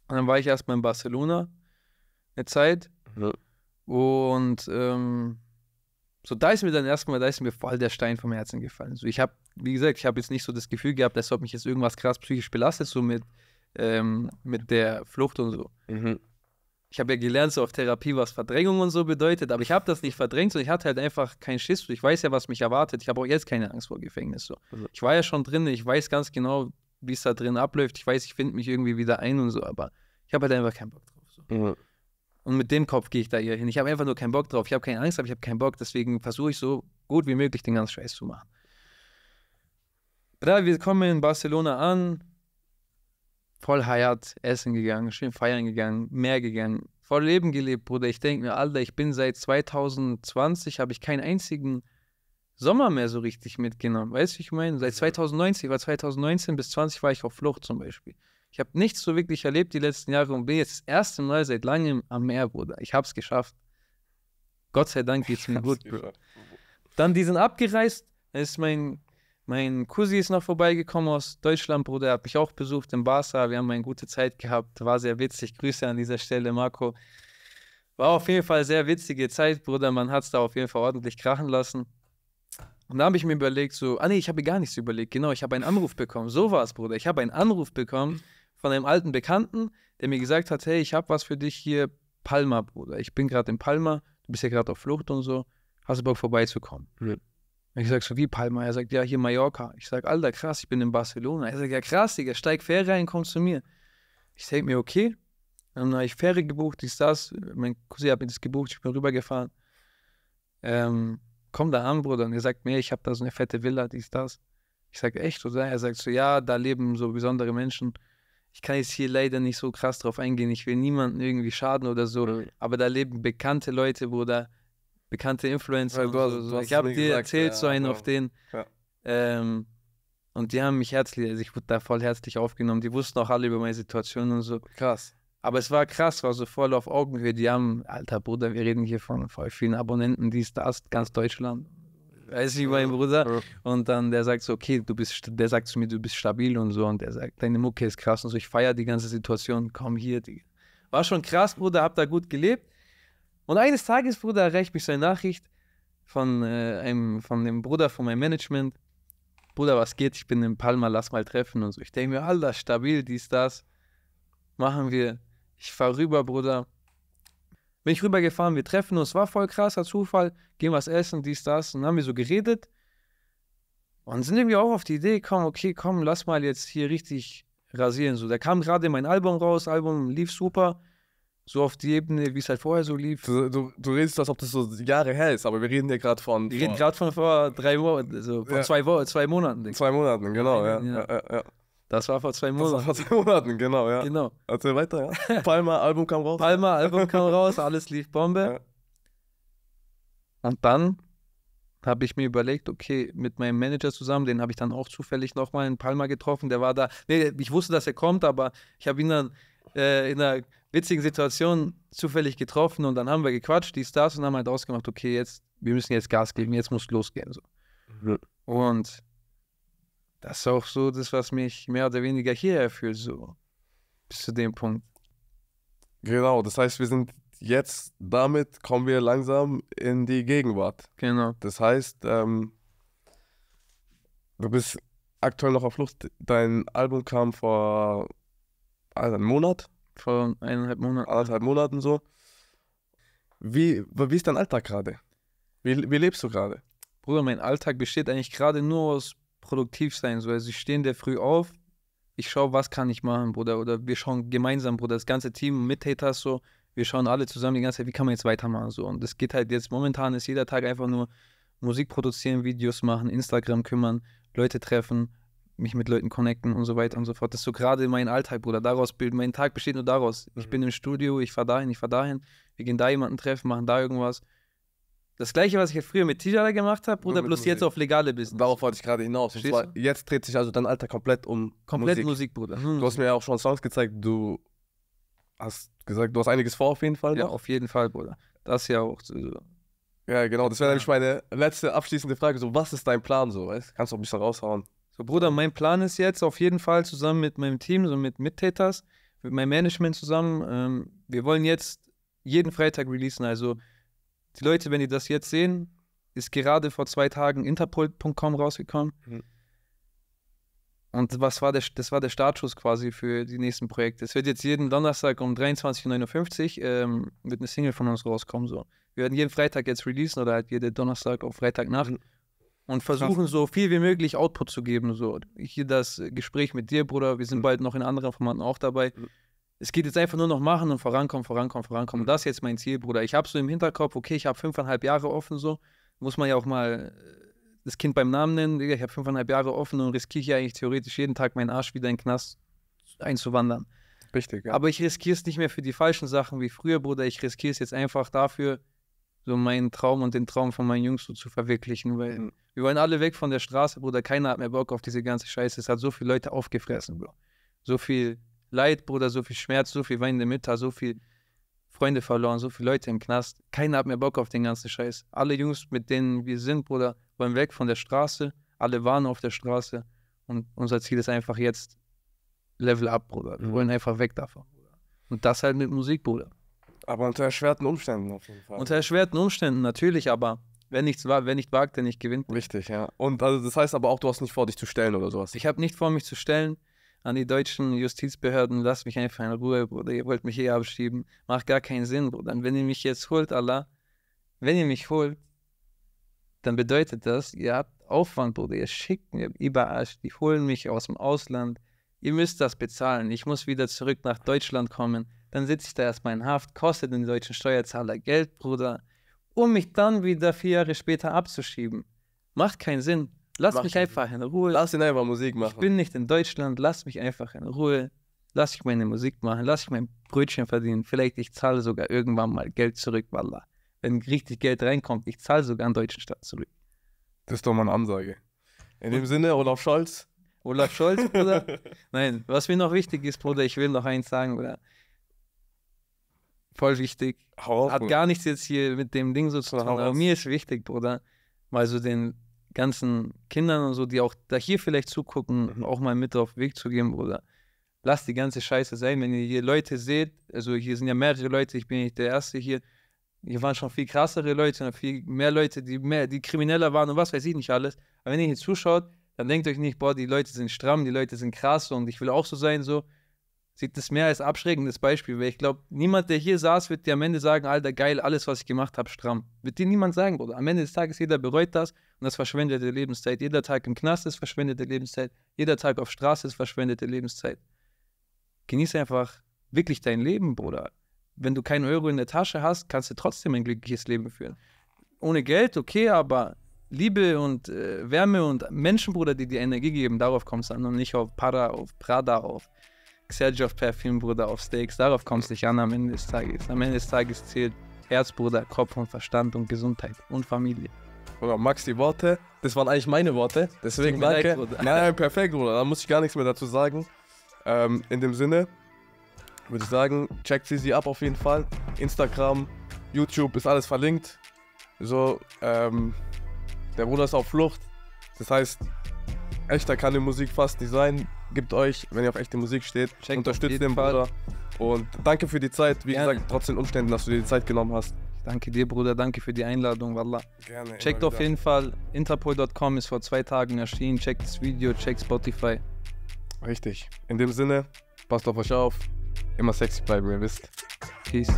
Und dann war ich erstmal in Barcelona eine Zeit. Ja. Und ähm, so, da ist mir dann erstmal, da ist mir voll der Stein vom Herzen gefallen. So, ich habe, wie gesagt, ich habe jetzt nicht so das Gefühl gehabt, dass ob mich jetzt irgendwas krass psychisch belastet, so mit, ähm, mit der Flucht und so. Mhm. Ich habe ja gelernt, so auf Therapie, was Verdrängung und so bedeutet, aber ich habe das nicht verdrängt, sondern ich hatte halt einfach keinen Schiss. ich weiß ja, was mich erwartet. Ich habe auch jetzt keine Angst vor Gefängnis. So. Mhm. Ich war ja schon drin, ich weiß ganz genau, wie es da drin abläuft. Ich weiß, ich finde mich irgendwie wieder ein und so, aber ich habe halt einfach keinen Bock drauf. So. Mhm. Und mit dem Kopf gehe ich da hier hin. Ich habe einfach nur keinen Bock drauf. Ich habe keine Angst, aber ich habe keinen Bock. Deswegen versuche ich so gut wie möglich den ganzen Scheiß zu machen. Da, wir kommen in Barcelona an, voll Hayat, essen gegangen, schön feiern gegangen, mehr gegangen, voll Leben gelebt, Bruder. Ich denke mir, Alter, ich bin seit 2020, habe ich keinen einzigen Sommer mehr so richtig mitgenommen. Weißt du, wie ich meine? Seit 2019, war 2019 bis 20 war ich auf Flucht zum Beispiel. Ich habe nichts so wirklich erlebt die letzten Jahre und bin jetzt das erste Mal seit langem am Meer, Bruder. Ich habe es geschafft. Gott sei Dank geht es mir gut, Bro. Dann, die sind abgereist. Da ist mein, mein Cousin ist noch vorbeigekommen aus Deutschland, Bruder. Er hat mich auch besucht in Barca. Wir haben eine gute Zeit gehabt. War sehr witzig. Grüße an dieser Stelle, Marco. War auf jeden Fall sehr witzige Zeit, Bruder. Man hat es da auf jeden Fall ordentlich krachen lassen. Und da habe ich mir überlegt, so, ah nee, ich habe gar nichts überlegt. Genau, ich habe einen Anruf bekommen. So war es, Bruder. Ich habe einen Anruf bekommen von einem alten Bekannten, der mir gesagt hat, hey, ich habe was für dich hier, Palma, Bruder. Ich bin gerade in Palma, du bist ja gerade auf Flucht und so. Hast du Bock vorbeizukommen? Mhm. Ich sag so, wie Palma? Er sagt, ja, hier Mallorca. Ich sag, Alter, krass, ich bin in Barcelona. Er sagt, ja, krass, Digga, steig Fähre ein, komm zu mir. Ich denke mir, okay. Dann habe ich Fähre gebucht, dies, das. Mein Cousin hat mir das gebucht, ich bin rübergefahren. Ähm, komm da an, Bruder. Und er sagt mir, ich habe da so eine fette Villa, dies, das. Ich sag, echt, oder? Er sagt so, ja, da leben so besondere Menschen ich kann jetzt hier leider nicht so krass drauf eingehen, ich will niemanden irgendwie schaden oder so, mhm. aber da leben bekannte Leute, Bruder, bekannte Influencer. Ja, du, so. du ich habe dir gesagt, erzählt, ja, so einen ja. auf den. Ähm, und die haben mich herzlich, also ich wurde da voll herzlich aufgenommen. Die wussten auch alle über meine Situation und so. Krass. Aber es war krass, war so voll auf Augenhöhe. Die haben, alter Bruder, wir reden hier von voll vielen Abonnenten, die ist das, ganz Deutschland weiß du, mein Bruder. Und dann der sagt so, okay, du bist, der sagt zu mir, du bist stabil und so. Und der sagt, deine Mucke ist krass und so. Ich feiere die ganze Situation, komm hier. Die. War schon krass, Bruder, hab da gut gelebt. Und eines Tages, Bruder, erreicht mich so eine Nachricht von, äh, einem, von dem Bruder von meinem Management. Bruder, was geht? Ich bin in Palma, lass mal treffen und so. Ich denke mir, Alter, stabil, dies, das. Machen wir. Ich fahr rüber, Bruder bin ich rübergefahren, wir treffen uns, war voll krasser Zufall, gehen was essen, dies, das. Und dann haben wir so geredet und sind irgendwie auch auf die Idee gekommen, okay, komm, lass mal jetzt hier richtig rasieren. So, da kam gerade mein Album raus, Album lief super. So auf die Ebene, wie es halt vorher so lief. Du, du, du redest, als ob das so Jahre her ist, aber wir reden ja gerade von. Wir reden gerade von vor drei Wochen, also vor ja. zwei, zwei Monaten. Zwei Monaten, genau, ja. ja. ja das war vor zwei Monaten. vor zwei Monaten, genau, ja. Genau. Erzähl weiter, ja. palma Album kam raus. palma Album kam [LAUGHS] raus, alles lief Bombe. Ja. Und dann habe ich mir überlegt, okay, mit meinem Manager zusammen, den habe ich dann auch zufällig nochmal in Palma getroffen, der war da. Nee, ich wusste, dass er kommt, aber ich habe ihn dann äh, in einer witzigen Situation zufällig getroffen und dann haben wir gequatscht, die Stars, und haben halt ausgemacht, okay, jetzt, wir müssen jetzt Gas geben, jetzt muss losgehen. So. Und das ist auch so das, was mich mehr oder weniger hier erfüllt, so bis zu dem Punkt. Genau, das heißt, wir sind jetzt, damit kommen wir langsam in die Gegenwart. Genau. Das heißt, ähm, du bist aktuell noch auf Flucht. Dein Album kam vor also einem Monat. Vor eineinhalb Monaten. Eineinhalb Monaten so. Wie, wie ist dein Alltag gerade? Wie, wie lebst du gerade? Bruder, mein Alltag besteht eigentlich gerade nur aus produktiv sein. So, also ich stehe in der Früh auf, ich schaue, was kann ich machen, Bruder. Oder wir schauen gemeinsam, Bruder, das ganze Team mit Haters so. Wir schauen alle zusammen die ganze Zeit, wie kann man jetzt weitermachen so. Und das geht halt jetzt momentan ist jeder Tag einfach nur Musik produzieren, Videos machen, Instagram kümmern, Leute treffen, mich mit Leuten connecten und so weiter und so fort. Das ist so gerade mein Alltag, Bruder. Daraus bilden. Mein Tag besteht nur daraus. Ich mhm. bin im Studio, ich fahre dahin, ich fahre dahin. Wir gehen da jemanden treffen, machen da irgendwas. Das gleiche, was ich früher mit Tijara gemacht habe, Bruder, bloß Musik. jetzt auf legale Business. Darauf wollte ich gerade hinaus. Und zwar, jetzt dreht sich also dein Alter komplett um. Komplett Musik, Musik Bruder. Hm. Du hast mir ja auch schon Songs gezeigt, du hast gesagt, du hast einiges vor auf jeden Fall. Ja, noch. auf jeden Fall, Bruder. Das ja auch. So. Ja, genau. Das wäre ja. nämlich meine letzte abschließende Frage. So, was ist dein Plan so? Weißt? Kannst du auch ein bisschen raushauen. So, Bruder, mein Plan ist jetzt auf jeden Fall zusammen mit meinem Team, so mit Mittäters, mit meinem Management zusammen. Ähm, wir wollen jetzt jeden Freitag releasen. Also die Leute, wenn die das jetzt sehen, ist gerade vor zwei Tagen Interpol.com rausgekommen. Mhm. Und was war der, das war der Startschuss quasi für die nächsten Projekte. Es wird jetzt jeden Donnerstag um 23.59 Uhr ähm, wird eine Single von uns rauskommen. So. Wir werden jeden Freitag jetzt releasen oder halt jeden Donnerstag auf Freitagnacht mhm. und versuchen so viel wie möglich Output zu geben. So. Hier das Gespräch mit dir, Bruder. Wir sind mhm. bald noch in anderen Formaten auch dabei. Mhm. Es geht jetzt einfach nur noch machen und vorankommen, vorankommen, vorankommen. Und mhm. das ist jetzt mein Ziel, Bruder. Ich habe so im Hinterkopf, okay, ich habe fünfeinhalb Jahre offen, so. Muss man ja auch mal äh, das Kind beim Namen nennen. Ich habe fünfeinhalb Jahre offen und riskiere ich eigentlich theoretisch jeden Tag meinen Arsch wieder in den Knast einzuwandern. Richtig, ja. Aber ich riskiere es nicht mehr für die falschen Sachen wie früher, Bruder. Ich riskiere es jetzt einfach dafür, so meinen Traum und den Traum von meinen Jungs so zu verwirklichen. Weil mhm. wir wollen alle weg von der Straße, Bruder. Keiner hat mehr Bock auf diese ganze Scheiße. Es hat so viele Leute aufgefressen, Bro. So viel Leid, Bruder, so viel Schmerz, so viel weinende Mütter, so viel Freunde verloren, so viele Leute im Knast. Keiner hat mehr Bock auf den ganzen Scheiß. Alle Jungs, mit denen wir sind, Bruder, wollen weg von der Straße. Alle waren auf der Straße. Und unser Ziel ist einfach jetzt Level up, Bruder. Wir mhm. wollen einfach weg davon, Und das halt mit Musik, Bruder. Aber unter erschwerten Umständen auf jeden Fall. Unter erschwerten Umständen, natürlich, aber Wer nichts war, wer nicht wagt, der nicht gewinnt. Richtig, ja. Und also das heißt aber auch, du hast nicht vor, dich zu stellen oder sowas. Ich habe nicht vor, mich zu stellen an die deutschen Justizbehörden, lasst mich einfach in Ruhe, Bruder, ihr wollt mich eh abschieben. Macht gar keinen Sinn, Bruder. Und wenn ihr mich jetzt holt, Allah, wenn ihr mich holt, dann bedeutet das, ihr habt Aufwand, Bruder, ihr schickt mir überall, die holen mich aus dem Ausland, ihr müsst das bezahlen, ich muss wieder zurück nach Deutschland kommen, dann sitze ich da erstmal in Haft, kostet den deutschen Steuerzahler Geld, Bruder, um mich dann wieder vier Jahre später abzuschieben. Macht keinen Sinn. Lass mich einfach in Ruhe. Lass ihn einfach Musik machen. Ich bin nicht in Deutschland, lass mich einfach in Ruhe. Lass ich meine Musik machen, lass ich mein Brötchen verdienen. Vielleicht ich zahle sogar irgendwann mal Geld zurück, Wallah. Wenn richtig Geld reinkommt, ich zahle sogar an deutschen Staat zurück. Das ist doch mal eine Ansage. In dem Sinne, Olaf Scholz. Olaf Scholz, Bruder. [LAUGHS] Nein, was mir noch wichtig ist, Bruder, ich will noch eins sagen, Bruder. Voll wichtig. Auf, Hat gar nichts jetzt hier mit dem Ding so zu tun. Aber mir ist wichtig, Bruder, mal so den ganzen Kindern und so, die auch da hier vielleicht zugucken, mhm. auch mal mit auf den Weg zu geben, Bruder. Lasst die ganze Scheiße sein. Wenn ihr hier Leute seht, also hier sind ja mehrere Leute, ich bin nicht der Erste hier. Hier waren schon viel krassere Leute, und viel mehr Leute, die mehr, die krimineller waren und was weiß ich nicht alles. Aber wenn ihr hier zuschaut, dann denkt euch nicht, boah, die Leute sind stramm, die Leute sind krass und ich will auch so sein, so sieht das mehr als abschreckendes Beispiel, weil ich glaube, niemand, der hier saß, wird dir am Ende sagen, Alter, geil, alles, was ich gemacht habe, stramm. Wird dir niemand sagen, Bruder. Am Ende des Tages, jeder bereut das und das verschwendete Lebenszeit. Jeder Tag im Knast ist verschwendete Lebenszeit. Jeder Tag auf Straße ist verschwendete Lebenszeit. Genieß einfach wirklich dein Leben, Bruder. Wenn du keinen Euro in der Tasche hast, kannst du trotzdem ein glückliches Leben führen. Ohne Geld, okay, aber Liebe und äh, Wärme und Menschen, Bruder, die dir Energie geben, darauf kommst du an und nicht auf Para, auf Prada, auf Sergio Perfume, Bruder, auf Steaks. Darauf kommst du nicht an am Ende des Tages. Am Ende des Tages zählt Herz, Bruder, Kopf und Verstand und Gesundheit und Familie. Bruder, Max, die Worte, das waren eigentlich meine Worte. Deswegen danke. Leid, Bruder. Nein, nein, perfekt, Bruder. Da muss ich gar nichts mehr dazu sagen. Ähm, in dem Sinne würde ich sagen, checkt sie sie ab auf jeden Fall. Instagram, YouTube ist alles verlinkt. So, ähm, der Bruder ist auf Flucht. Das heißt, echter kann die Musik fast nicht sein. Gebt euch, wenn ihr auf echte Musik steht, Checkt unterstützt den Bruder. Und danke für die Zeit. Wie Gerne. gesagt, trotz den Umständen, dass du dir die Zeit genommen hast. Danke dir, Bruder. Danke für die Einladung. Wallah. Gerne. Checkt auf jeden Fall. Interpol.com ist vor zwei Tagen erschienen. Checkt das Video, checkt Spotify. Richtig. In dem Sinne, passt auf euch auf. Immer sexy bleiben, ihr wisst. Peace.